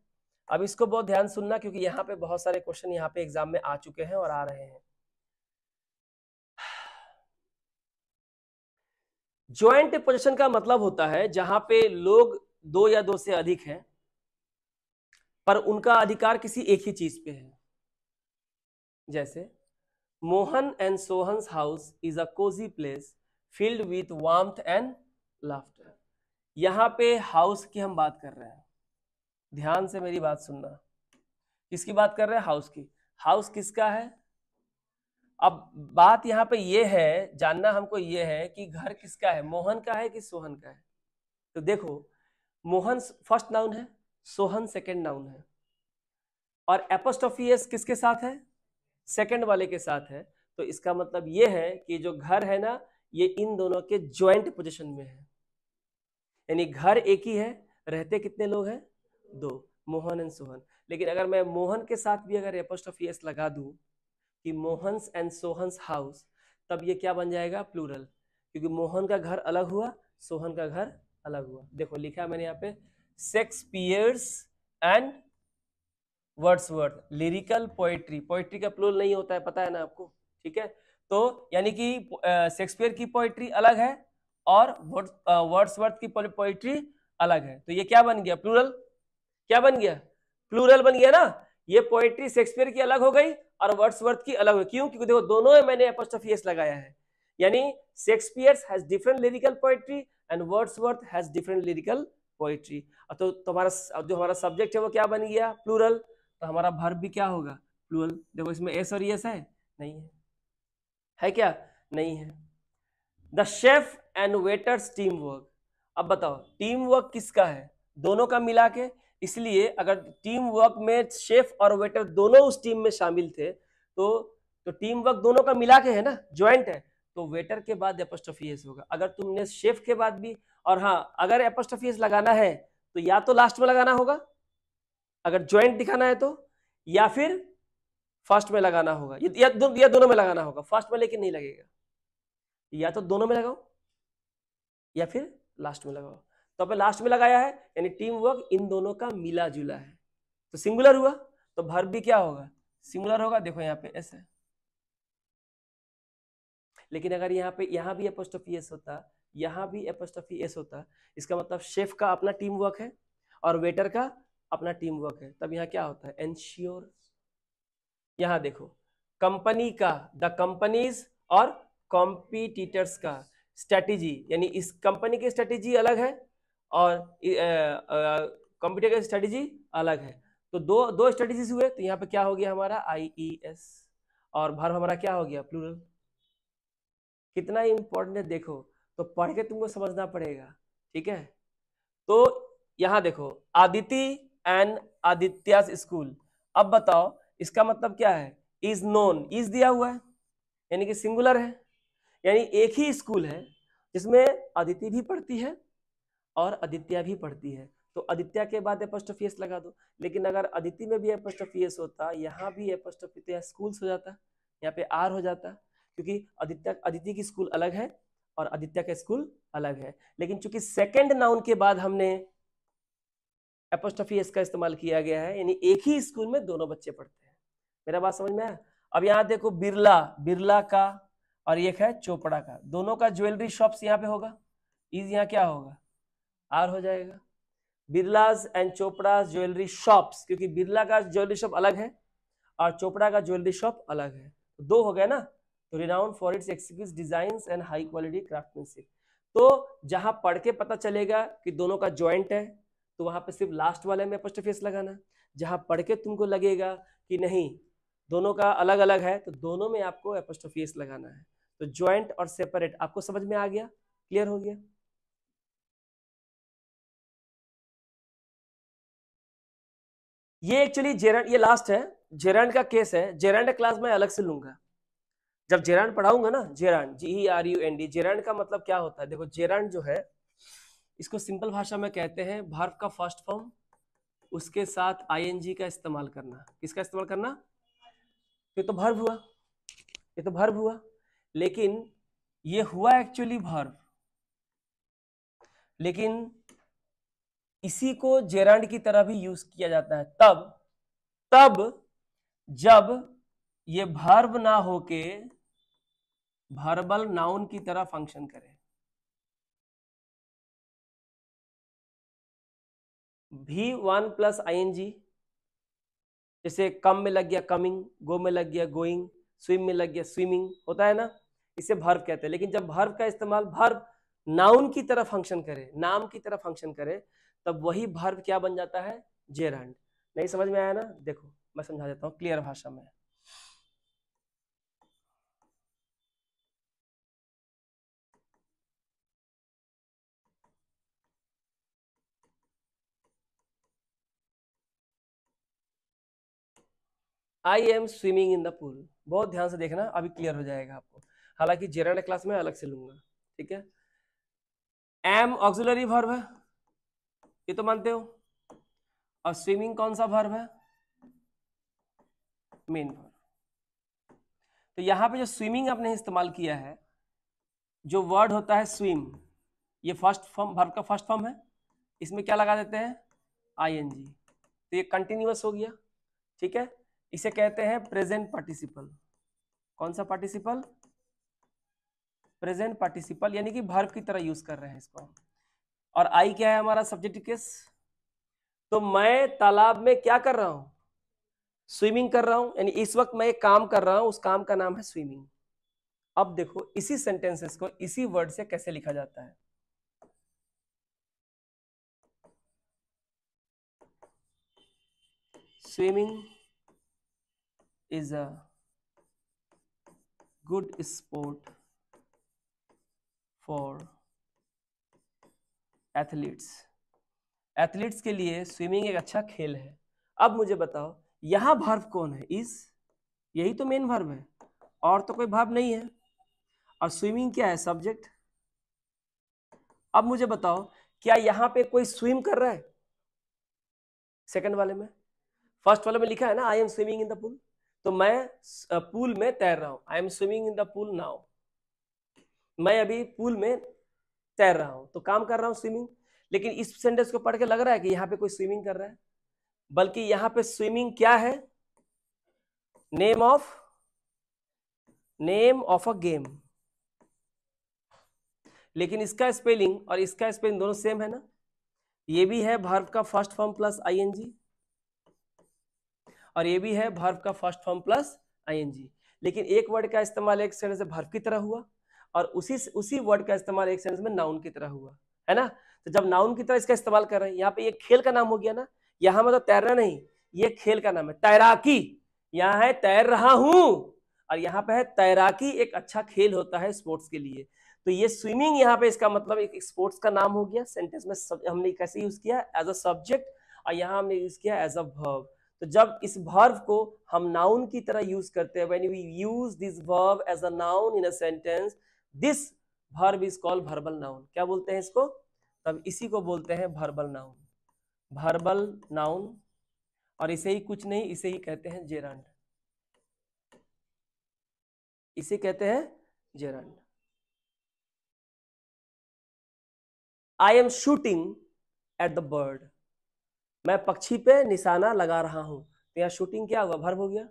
अब इसको बहुत ध्यान सुनना क्योंकि यहाँ पे बहुत सारे क्वेश्चन यहाँ पे एग्जाम में आ चुके हैं और आ रहे हैं ज्वाइंट पोजिशन का मतलब होता है जहां पे लोग दो या दो से अधिक हैं पर उनका अधिकार किसी एक ही चीज पे है जैसे Mohan and Sohan house is a cozy place filled with warm and laughter यहाँ पे हाउस की हम बात कर रहे हैं ध्यान से मेरी बात सुनना किसकी बात कर रहे हैं हाउस की हाउस किसका है अब बात यहाँ पे ये है जानना हमको ये है कि घर किसका है मोहन का है कि सोहन का है तो देखो मोहन फर्स्ट नाउन है सोहन सेकेंड नाउन है और एपोस्टोफियस किसके साथ है सेकेंड वाले के साथ है तो इसका मतलब ये है कि जो घर है ना ये इन दोनों के ज्वाइंट पोजिशन में है यानी घर एक ही है रहते कितने लोग हैं दो मोहन एंड सोहन लेकिन अगर मैं मोहन के साथ भी अगर ऑफ यस लगा दूं कि मोहनस एंड सोहन हाउस तब ये क्या बन जाएगा प्लूरल क्योंकि मोहन का घर अलग हुआ सोहन का घर अलग हुआ देखो लिखा मैंने यहाँ पे Shakespeare's and Wordsworth's lyrical poetry poetry का प्लूरल नहीं होता है पता है ना आपको ठीक है तो यानी कि शेक्सपियर की पोइट्री अलग है और वर्ड्सवर्थ की पोइट्री अलग है तो ये क्या बन गया प्लूरल क्या बन गया प्लूरल बन गया ना ये पोइट्री शेक्सपियर की अलग हो गई और वर्ड्सवर्थ की अलग हो गई क्यों क्योंकि देखो दोनों में मैंने एपोस्ट्रोफीएस लगाया है यानी Shakespeare has different lyrical poetry and Wordsworth has different lyrical poetry तो तुम्हारा जो हमारा सब्जेक्ट है वो क्या बन गया प्लूरल तो हमारा भर्ब भी क्या होगा प्लूरल देखो इसमें एस और एस है नहीं है है क्या नहीं है the chef and waiter's team work अब बताओ टीम वर्क किसका है दोनों का मिला के इसलिए अगर टीम वर्क में शेफ और वेटर दोनों उस टीम में शामिल थे तो तो टीम वर्क दोनों का मिला के है ना ज्वाइंट है तो वेटर के बाद एपोस्टोफियस होगा अगर तुमने शेफ के बाद भी और हाँ अगर एपोस्टोफियस लगाना है तो या तो लास्ट में लगाना होगा अगर ज्वाइंट दिखाना है तो या फिर फर्स्ट में लगाना होगा या, दो, या दोनों में लगाना होगा फर्स्ट में लेकिन नहीं लगेगा या तो दोनों में लगाओ या फिर लास्ट में लगाओ तो आपने लास्ट में लगाया है यानी टीम वर्क इन दोनों का मिला जुला है तो सिंगुलर हुआ तो भर भी क्या होगा सिंगुलर होगा देखो यहाँ पे ऐसा लेकिन अगर यहाँ पे यहाँ भी एपोस्टोफी एस होता यहाँ भी एपोस्टोफी एस होता इसका मतलब शेफ का अपना टीम वर्क है और वेटर का अपना टीम वर्क है तब यहाँ क्या होता है एनश्योर यहाँ देखो कंपनी का द कंपनीज और कॉम्पिटिटर्स का स्ट्रैटेजी यानी इस कंपनी की स्ट्रैटेजी अलग है और कंप्यूटर का स्ट्रैटेजी अलग है तो दो दो स्ट्रैटेजीज हुए तो यहाँ पे क्या हो गया हमारा आई e और भर हमारा क्या हो गया प्लूरल कितना इंपॉर्टेंट है देखो तो पढ़ के तुमको समझना पड़ेगा ठीक है तो यहाँ देखो आदिति एंड आदित्य स्कूल अब बताओ इसका मतलब क्या है इज नोन इज दिया हुआ है यानी कि सिंगुलर है यानी एक ही स्कूल है जिसमें अदिति भी पढ़ती है और आदित्य भी पढ़ती है तो आदित्य के बाद एपोस्टोफी लगा दो लेकिन अगर अदिति में भी एपोस्टोफी होता यहाँ भी एपोस्टोफी तो यहाँ स्कूल्स हो जाता यहाँ पे आर हो जाता क्योंकि आदित्य अदिति की स्कूल अलग है और आदित्य का स्कूल अलग है लेकिन चूंकि सेकेंड नाउन के बाद हमने एपोस्टोफी का इस्तेमाल किया गया है यानी एक ही स्कूल में दोनों बच्चे पढ़ते हैं मेरा बात समझ में आया अब यहाँ देखो बिरला बिरला का और एक है चोपड़ा का दोनों का ज्वेलरी शॉप्स यहाँ पे होगा इज यहाँ क्या होगा आर हो जाएगा Birla's and Chopra jewellery shops क्योंकि बिरला का ज्वेलरी शॉप अलग है और चोपड़ा का ज्वेलरी शॉप अलग है तो दो हो गए ना तो renowned for its exquisite design and high quality craftsmanship तो जहां पढ़ के पता चलेगा कि दोनों का ज्वाइंट है तो वहां पे सिर्फ लास्ट वाले में फेस लगाना जहां पढ़ के तुमको लगेगा कि नहीं दोनों का अलग अलग है तो दोनों में आपको एपोस्टोफियस लगाना है तो ज्वाइंट और सेपरेट आपको समझ में आ गया क्लियर हो गया ये एक्चुअली जेरंड ये लास्ट है जेरंड का केस है जेरंड क्लास मैं अलग से लूंगा जब जेरंड पढ़ाऊंगा ना gerund G E R U N D gerund का मतलब क्या होता है देखो जेरंड जो है इसको सिंपल भाषा में कहते हैं भार्व का फर्स्ट फॉर्म उसके साथ आईएनजी का इस्तेमाल करना किसका इस्तेमाल करना ये तो भर्व हुआ ये तो भर्व हुआ लेकिन ये हुआ एक्चुअली भर्व लेकिन इसी को जेरांड की तरह भी यूज किया जाता है तब तब जब ये भर्व ना होके भर्बल नाउन की तरह फंक्शन करे भी one plus I N G जैसे कम में लग गया कमिंग गो में लग गया गोइंग स्विम में लग गया स्विमिंग होता है ना इसे भर्व कहते हैं लेकिन जब भर्व का इस्तेमाल भर्व नाउन की तरह फंक्शन करे नाम की तरह फंक्शन करे तब वही भर्व क्या बन जाता है जेरहंड नहीं समझ में आया ना देखो मैं समझा देता हूँ क्लियर भाषा में I am swimming in the pool बहुत ध्यान से देखना अभी क्लियर हो जाएगा आपको हालांकि जेरन क्लास में अलग से लूंगा ठीक है एम ऑक्सुलरी भर्व है ये तो मानते हो और स्विमिंग कौन सा भर्व है मेन भर्व तो यहां पे जो स्विमिंग आपने इस्तेमाल किया है जो वर्ड होता है स्विम ये फर्स्ट फॉर्म भर्व का फर्स्ट फॉर्म है इसमें क्या लगा देते हैं आई तो ये कंटिन्यूस हो गया ठीक है इसे कहते हैं प्रेजेंट पार्टिसिपल कौन सा पार्टिसिपल प्रेजेंट पार्टिसिपल यानी कि भर्व की तरह यूज कर रहे हैं इसको और आई क्या है हमारा सब्जेक्ट केस तो मैं तालाब में क्या कर रहा हूं स्विमिंग कर रहा हूं यानी इस वक्त मैं एक काम कर रहा हूं उस काम का नाम है स्विमिंग अब देखो इसी सेंटेंसेस को इसी वर्ड से कैसे लिखा जाता है swimming is a good sport for athletes athletes के लिए स्विमिंग एक अच्छा खेल है अब मुझे बताओ यहां भर्व कौन है इस यही तो मेन भर्व है और तो कोई भर्व नहीं है और स्विमिंग क्या है सब्जेक्ट अब मुझे बताओ क्या यहां पे कोई स्विम कर रहा है सेकंड वाले में फर्स्ट वाले में लिखा है ना I am swimming in the pool तो मैं पूल में तैर रहा हूं I am swimming in the pool now मैं अभी पूल में तैर रहा हूं तो काम कर रहा हूं स्विमिंग लेकिन इस सेंटेंस को पढ़ के लग रहा है कि यहां पे कोई स्विमिंग कर रहा है बल्कि यहां पे स्विमिंग क्या है name of name of a game लेकिन इसका स्पेलिंग और इसका स्पेलिंग दोनों सेम है ना ये भी है भारत का फर्स्ट फॉर्म प्लस आईएनजी और ये भी है भर्व का फर्स्ट फॉर्म प्लस आईएनजी लेकिन एक वर्ड का इस्तेमाल एक सेंटेंस में भर्व की तरह हुआ और उसी उसी वर्ड का इस्तेमाल एक सेंटेंस में नाउन की तरह हुआ है ना तो जब नाउन की तरह इसका इस्तेमाल कर रहे हैं यहाँ पे एक खेल का नाम हो गया ना यहाँ मतलब तो तैरना नहीं ये खेल का नाम है तैराकी यहाँ है तैर रहा हूं और यहाँ पे है तैराकी एक अच्छा खेल होता है स्पोर्ट्स के लिए तो ये स्विमिंग यहाँ पे इसका मतलब एक स्पोर्ट्स का नाम हो गया सेंटेंस में सब, हमने कैसे यूज किया एज अ सब्जेक्ट और यहाँ हमने यूज किया एज अ वर्ब तो जब इस भर्व को हम नाउन की तरह यूज करते हैं when we use this verb as a noun in a sentence this verb is called verbal noun क्या बोलते हैं इसको तब इसी को बोलते हैं वर्बल नाउन वर्बल नाउन और इसे ही कुछ नहीं इसे ही कहते हैं जेरंड इसे कहते हैं gerund I am shooting at the bird मैं पक्षी पे निशाना लगा रहा हूं तो यहाँ शूटिंग क्या होगा भर्व हो गया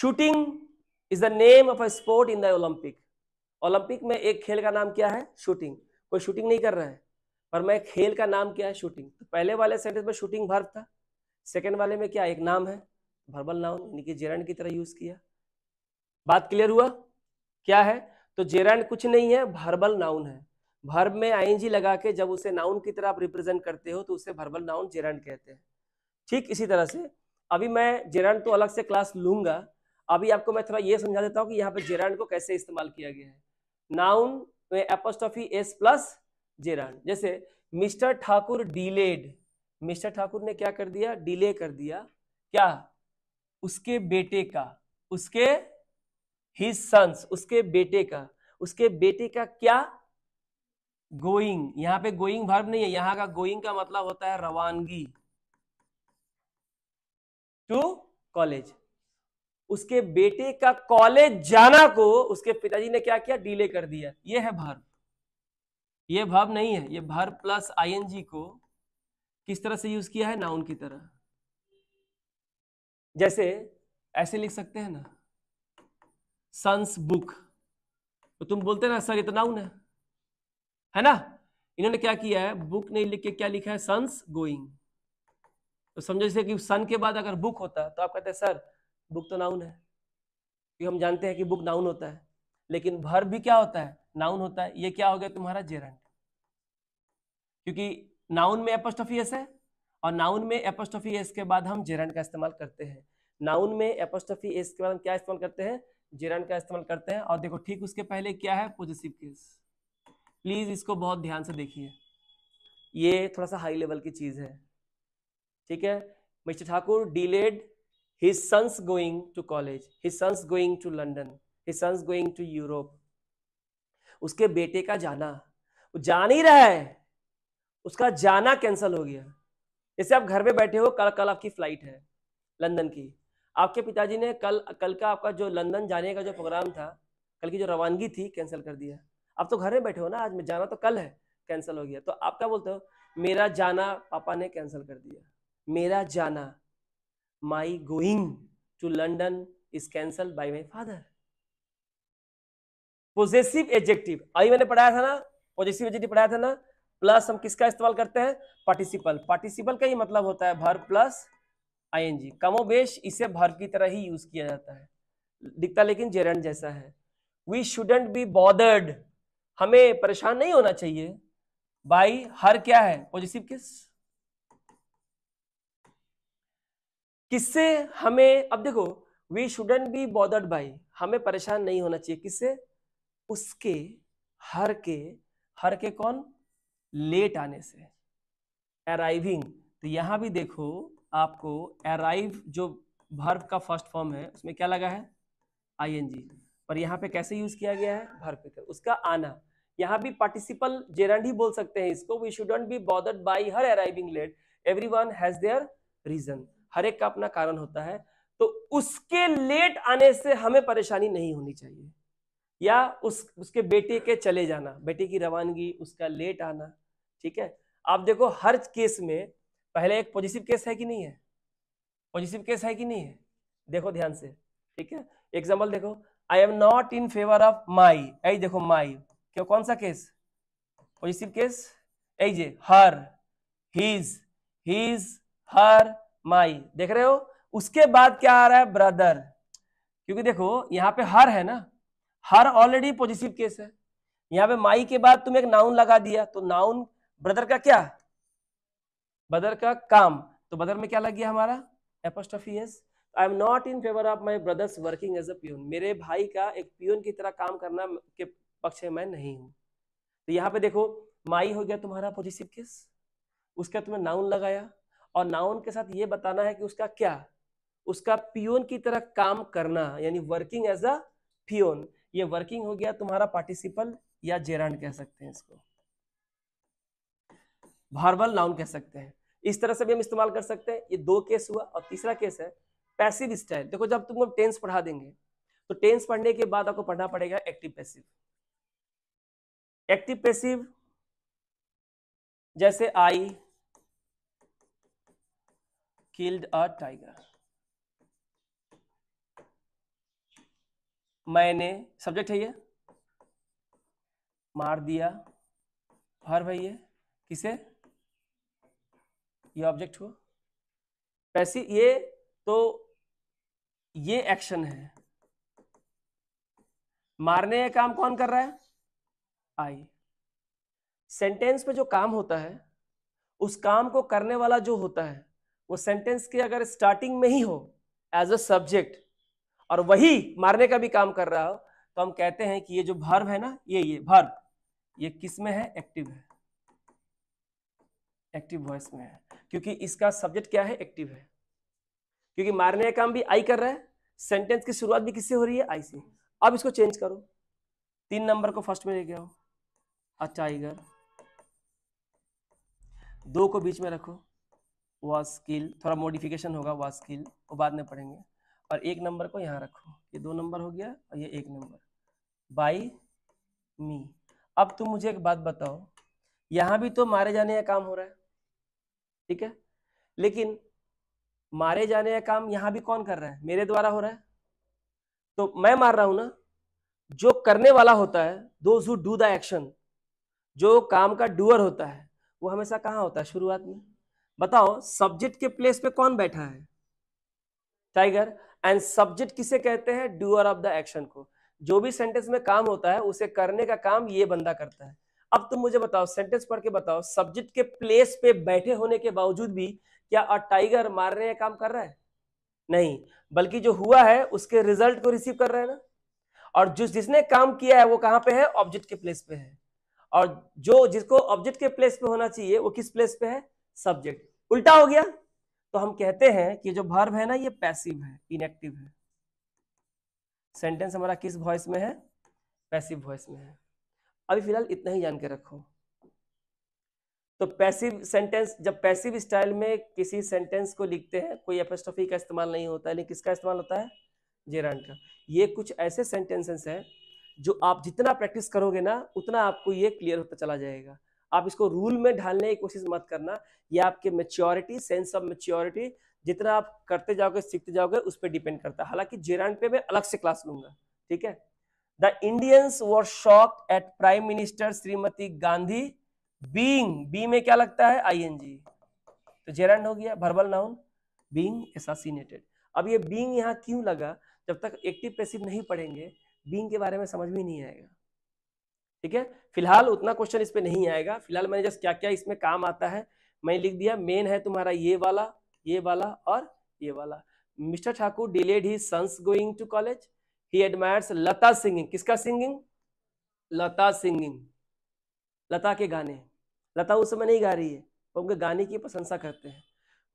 shooting is the name of a sport in the Olympic Olympic में एक खेल का नाम क्या है शूटिंग कोई शूटिंग नहीं कर रहा है पर मैं खेल का नाम क्या है शूटिंग तो पहले वाले सेंटेंस में शूटिंग भर्व था सेकेंड वाले में क्या एक नाम है भर्बल नाउन यानी कि जेरन की तरह यूज किया बात क्लियर हुआ क्या है तो जेरन कुछ नहीं है भर्बल नाउन है भर्ब में आईएनजी लगा के जब उसे नाउन की तरह आप रिप्रेजेंट करते हो तो उसे भर्बल नाउन जेरंड कहते हैं ठीक इसी तरह से अभी मैं जेरंड तो अलग से क्लास लूंगा अभी आपको मैं थोड़ा ये समझा देता हूँ कि यहाँ पे जेरंड को कैसे इस्तेमाल किया गया है नाउन में एपोस्टॉफी एस प्लस जेरंड जैसे Mr Thakur delayed Mr Thakur ने क्या कर दिया डिले कर दिया क्या उसके बेटे का उसके हिज सन्स उसके बेटे का उसके बेटे का क्या गोइंग यहां पे गोइंग भर्व नहीं है यहां का गोइंग का मतलब होता है रवानगी टू कॉलेज उसके बेटे का कॉलेज जाना को उसके पिताजी ने क्या किया डीले कर दिया ये है भर्ब ये भर्ब नहीं है ये भर्ब प्लस आईएनजी को किस तरह से यूज किया है नाउन की तरह जैसे ऐसे लिख सकते हैं ना सन्स बुक तो तुम बोलते ना सर इतना तो नाउन है है ना इन्होंने क्या किया है बुक नहीं लिख के क्या लिखा है सन्स गोइंग तो समझो जैसे कि सन के बाद अगर बुक होता तो आप कहते हैं सर बुक तो नाउन है क्योंकि हम जानते हैं कि बुक नाउन होता है लेकिन भर भी क्या होता है नाउन होता है ये क्या हो गया तुम्हारा जेरंट क्योंकि नाउन में एपोस्टोफी एस है और नाउन में एपोस्टोफी एस के बाद हम जेरंट का इस्तेमाल करते हैं नाउन में एपोस्टोफी एस के बाद हम क्या इस्तेमाल करते हैं जेरंट का इस्तेमाल करते हैं और देखो ठीक उसके पहले क्या है पॉजिटिव केस प्लीज़ इसको बहुत ध्यान से देखिए ये थोड़ा सा हाई लेवल की चीज़ है ठीक है Mr Thakur delayed his son's going to college his son's going to London his son's going to Europe उसके बेटे का जाना वो जा नहीं रहा है उसका जाना कैंसिल हो गया जैसे आप घर में बैठे हो कल कल आपकी फ्लाइट है लंदन की आपके पिताजी ने कल कल का आपका जो लंदन जाने का जो प्रोग्राम था कल की जो रवानगी थी कैंसिल कर दिया आप तो घर में बैठे हो ना आज मैं जाना तो कल है कैंसिल हो गया तो आप क्या बोलते हो मेरा जाना पापा ने कैंसिल कर दिया मेरा जाना my going to London is cancel by my father possessive adjective अभी मैंने पढ़ाया था ना पोजेसिव एजेक्टिव पढ़ाया था ना प्लस हम किसका इस्तेमाल करते हैं पार्टिसिपल पार्टिसिपल का ही मतलब होता है भर प्लस आईएनजी कमोबेश इसे भर की तरह ही यूज किया जाता है दिखता लेकिन जेरन जैसा है वी शुडेंट बी बॉदर्ड हमें परेशान नहीं होना चाहिए बाई हर क्या है पॉजिटिव किस किससे हमें अब देखो we shouldn't be bothered by हमें परेशान नहीं होना चाहिए किससे उसके हर के हर के कौन लेट आने से अराइविंग तो यहां भी देखो आपको अराइव जो भर्व का फर्स्ट फॉर्म है उसमें क्या लगा है आई एन जी पर यहाँ पे कैसे यूज किया गया है भरपेकर उसका आना यहाँ भी पार्टिसिपल जेरंड ही बोल सकते हैं इसको we shouldn't be bothered by her arriving late everyone has their reason हर एक का अपना कारण होता है तो उसके लेट आने से हमें परेशानी नहीं होनी चाहिए या उस उसके बेटे के चले जाना बेटे की रवानगी उसका लेट आना ठीक है आप देखो हर केस में पहले एक पॉजिटिव केस है कि नहीं है पॉजिटिव केस है कि नहीं है देखो ध्यान से ठीक है एग्जाम्पल देखो I am not in favour of my এই দেখো মাই কেউ কোন সা কেস পজিটিভ केस এই हर हीज हीज हर माई देख रहे हो उसके बाद क्या आ रहा है ब्रदर क्योंकि देखो यहाँ पे हर है ना हर ऑलरेडी पॉजिटिव केस है यहाँ पे माई के बाद तुम एक नाउन लगा दिया तो नाउन ब्रदर का क्या ब्रदर का काम तो ब्रदर में क्या लग गया हमारा apostrophe S I am not in favour of my brother's working as a peon मेरे भाई का एक प्यून की तरह काम करना के पक्ष में मैं नहीं हूं तो यहाँ पे देखो माई हो गया तुम्हारा पॉजिटिव केस उसके तुम्हें नाउन लगाया और नाउन के साथ ये बताना है कि उसका क्या उसका पियोन की तरह काम करना यानी वर्किंग एज अ पियोन ये वर्किंग हो गया तुम्हारा पार्टिसिपल या जेरांड कह सकते हैं इसको भार्बल नाउन कह सकते हैं इस तरह से भी हम इस्तेमाल कर सकते हैं ये दो केस हुआ और तीसरा केस है पैसिव स्टाइल देखो जब तुम लोग टेंस पढ़ा देंगे तो टेंस पढ़ने के बाद आपको पढ़ना पड़ेगा एक्टिव पैसिव एक्टिव पैसिव जैसे आई किल्ड अ टाइगर मैंने सब्जेक्ट है ये मार दिया हर भाई है किसे ये ऑब्जेक्ट हुआ पैसिव ये तो ये एक्शन है मारने का काम कौन कर रहा है आई सेंटेंस पे जो काम होता है उस काम को करने वाला जो होता है वो सेंटेंस के अगर स्टार्टिंग में ही हो एज अ सब्जेक्ट और वही मारने का भी काम कर रहा हो तो हम कहते हैं कि ये जो भर्व है ना ये ये भर्व ये किस में है एक्टिव है एक्टिव वॉइस में है क्योंकि इसका सब्जेक्ट क्या है एक्टिव है क्योंकि मारने का काम भी आई कर रहा है सेंटेंस की शुरुआत भी किससे हो रही है आई से अब इसको चेंज करो तीन नंबर को फर्स्ट में ले गया हो अ टाइगर दो को बीच में रखो वह स्किल थोड़ा मॉडिफिकेशन होगा वह स्किल वो बाद में पढ़ेंगे और एक नंबर को यहाँ रखो ये दो नंबर हो गया और ये एक नंबर बाई मी अब तुम मुझे एक बात बताओ यहाँ भी तो मारे जाने का काम हो रहा है ठीक है लेकिन मारे जाने का काम यहां भी कौन कर रहा है मेरे द्वारा हो रहा है तो मैं मार रहा हूं ना जो करने वाला होता है those who do the action जो काम का डूअर होता है वो हमेशा कहाँ होता है शुरुआत में बताओ सब्जेक्ट के प्लेस पे कौन बैठा है टाइगर एंड सब्जेक्ट किसे कहते हैं डूअर ऑफ द एक्शन को जो भी सेंटेंस में काम होता है उसे करने का काम ये बंदा करता है अब तुम मुझे बताओ सेंटेंस पढ़ के बताओ सब्जेक्ट के प्लेस पे बैठे होने के बावजूद भी क्या अ टाइगर मारने का काम कर रहा है नहीं बल्कि जो हुआ है उसके रिजल्ट को रिसीव कर रहा है ना और जो जिसने काम किया है वो कहाँ पे है ऑब्जेक्ट के प्लेस पे है और जो जिसको ऑब्जेक्ट के प्लेस पे होना चाहिए वो किस प्लेस पे है सब्जेक्ट उल्टा हो गया तो हम कहते हैं कि जो भर्व है ना ये पैसिव है इनएक्टिव है सेंटेंस हमारा किस वॉइस में है पैसिव वॉइस में है अभी फिलहाल इतना ही जान के रखो तो पैसिव सेंटेंस जब पैसिव स्टाइल में किसी सेंटेंस को लिखते हैं कोई एपेस्टोफी का इस्तेमाल नहीं होता है किसका इस्तेमाल होता है जेरांड का ये कुछ ऐसे सेंटेंसेस हैं जो आप जितना प्रैक्टिस करोगे ना उतना आपको ये क्लियर होता चला जाएगा आप इसको रूल में ढालने की कोशिश मत करना ये आपके मेच्योरिटी सेंस ऑफ मेच्योरिटी जितना आप करते जाओगे सीखते जाओगे उस पर डिपेंड करता है हालांकि जेरांड पे मैं अलग से क्लास लूंगा ठीक है the Indians were shock at prime minister Shrimati Gandhi being बी में क्या लगता है आईएनजी तो जेरेंड हो गया भरबल नाउन बींग एसासीनेटेड अब ये बींग यहाँ क्यों लगा जब तक एक्टिव पेसिव नहीं पढ़ेंगे बींग के बारे में समझ में नहीं आएगा ठीक है फिलहाल उतना क्वेश्चन इस पर नहीं आएगा फिलहाल मैंने जस्ट क्या क्या इसमें काम आता है मैं लिख दिया मेन है तुम्हारा ये वाला ये वाला और ये वाला Mr Thakur delayed he sons going to college he admires Lata singing किसका सिंगिंग लता सिंगिंग लता के गाने लता उस समय नहीं गा रही है वो उनके गाने की प्रशंसा करते हैं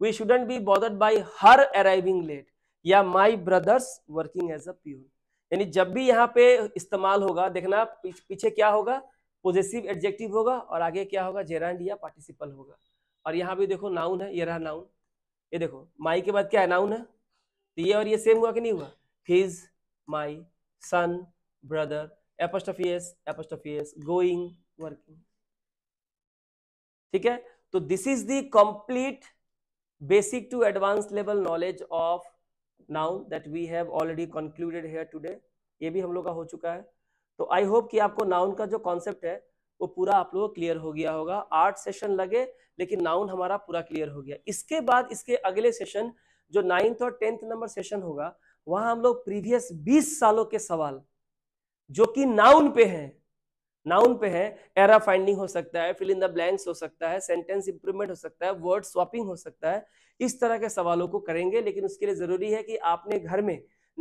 we shouldn't be bothered by her arriving late या my brother's working as a peon यानी जब भी यहाँ पे इस्तेमाल होगा देखना पीछ, पीछे क्या होगा पॉजिटिव एडजेक्टिव होगा और आगे क्या होगा जेरांड या पार्टिसिपल होगा और यहाँ भी देखो नाउन है ये रहा नाउन ये देखो माई के बाद क्या है नाउन है तो ये और ये सेम हुआ कि नहीं हुआ his my son brother apostrophes apostrophes going working ठीक है तो this is the complete basic to advance level knowledge of now that we have already concluded here today ये भी हम लोग का हो चुका है तो आई होप कि आपको नाउन का जो कॉन्सेप्ट है वो पूरा आप लोगों को क्लियर हो गया होगा आठ सेशन लगे लेकिन नाउन हमारा पूरा क्लियर हो गया इसके बाद इसके अगले सेशन जो नाइन्थ और टेंथ नंबर सेशन होगा वहां हम लोग प्रीवियस बीस सालों के सवाल जो कि नाउन पे हैं नाउन पे है एरा फाइंडिंग हो सकता है फिल इन द ब्लैंक्स हो सकता है सेंटेंस इंप्रूवमेंट हो सकता है वर्ड स्वैपिंग हो सकता है इस तरह के सवालों को करेंगे लेकिन उसके लिए जरूरी है कि आपने घर में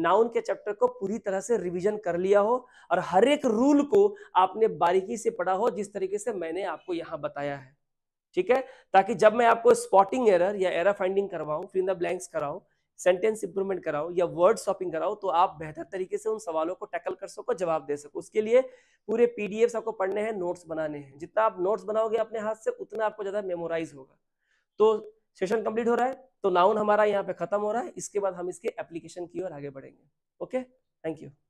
नाउन के चैप्टर को पूरी तरह से रिवीजन कर लिया हो और हर एक रूल को आपने बारीकी से पढ़ा हो जिस तरीके से मैंने आपको यहाँ बताया है ठीक है ताकि जब मैं आपको स्पॉटिंग एरर या एरा फाइंडिंग करवाऊँ फिर इन द ब्लैंक्स कराऊँ सेंटेंस इंप्रूवमेंट कराओ या वर्ड शॉपिंग कराओ तो आप बेहतर तरीके से उन सवालों को टैकल कर सको जवाब दे सको उसके लिए पूरे पीडीएफ आपको पढ़ने हैं नोट्स बनाने हैं जितना आप नोट्स बनाओगे अपने हाथ से उतना आपको ज़्यादा मेमोराइज होगा तो सेशन कंप्लीट हो रहा है तो नाउन हमारा यहाँ पे खत्म हो रहा है इसके बाद हम इसके एप्लीकेशन की ओर आगे बढ़ेंगे ओके थैंक यू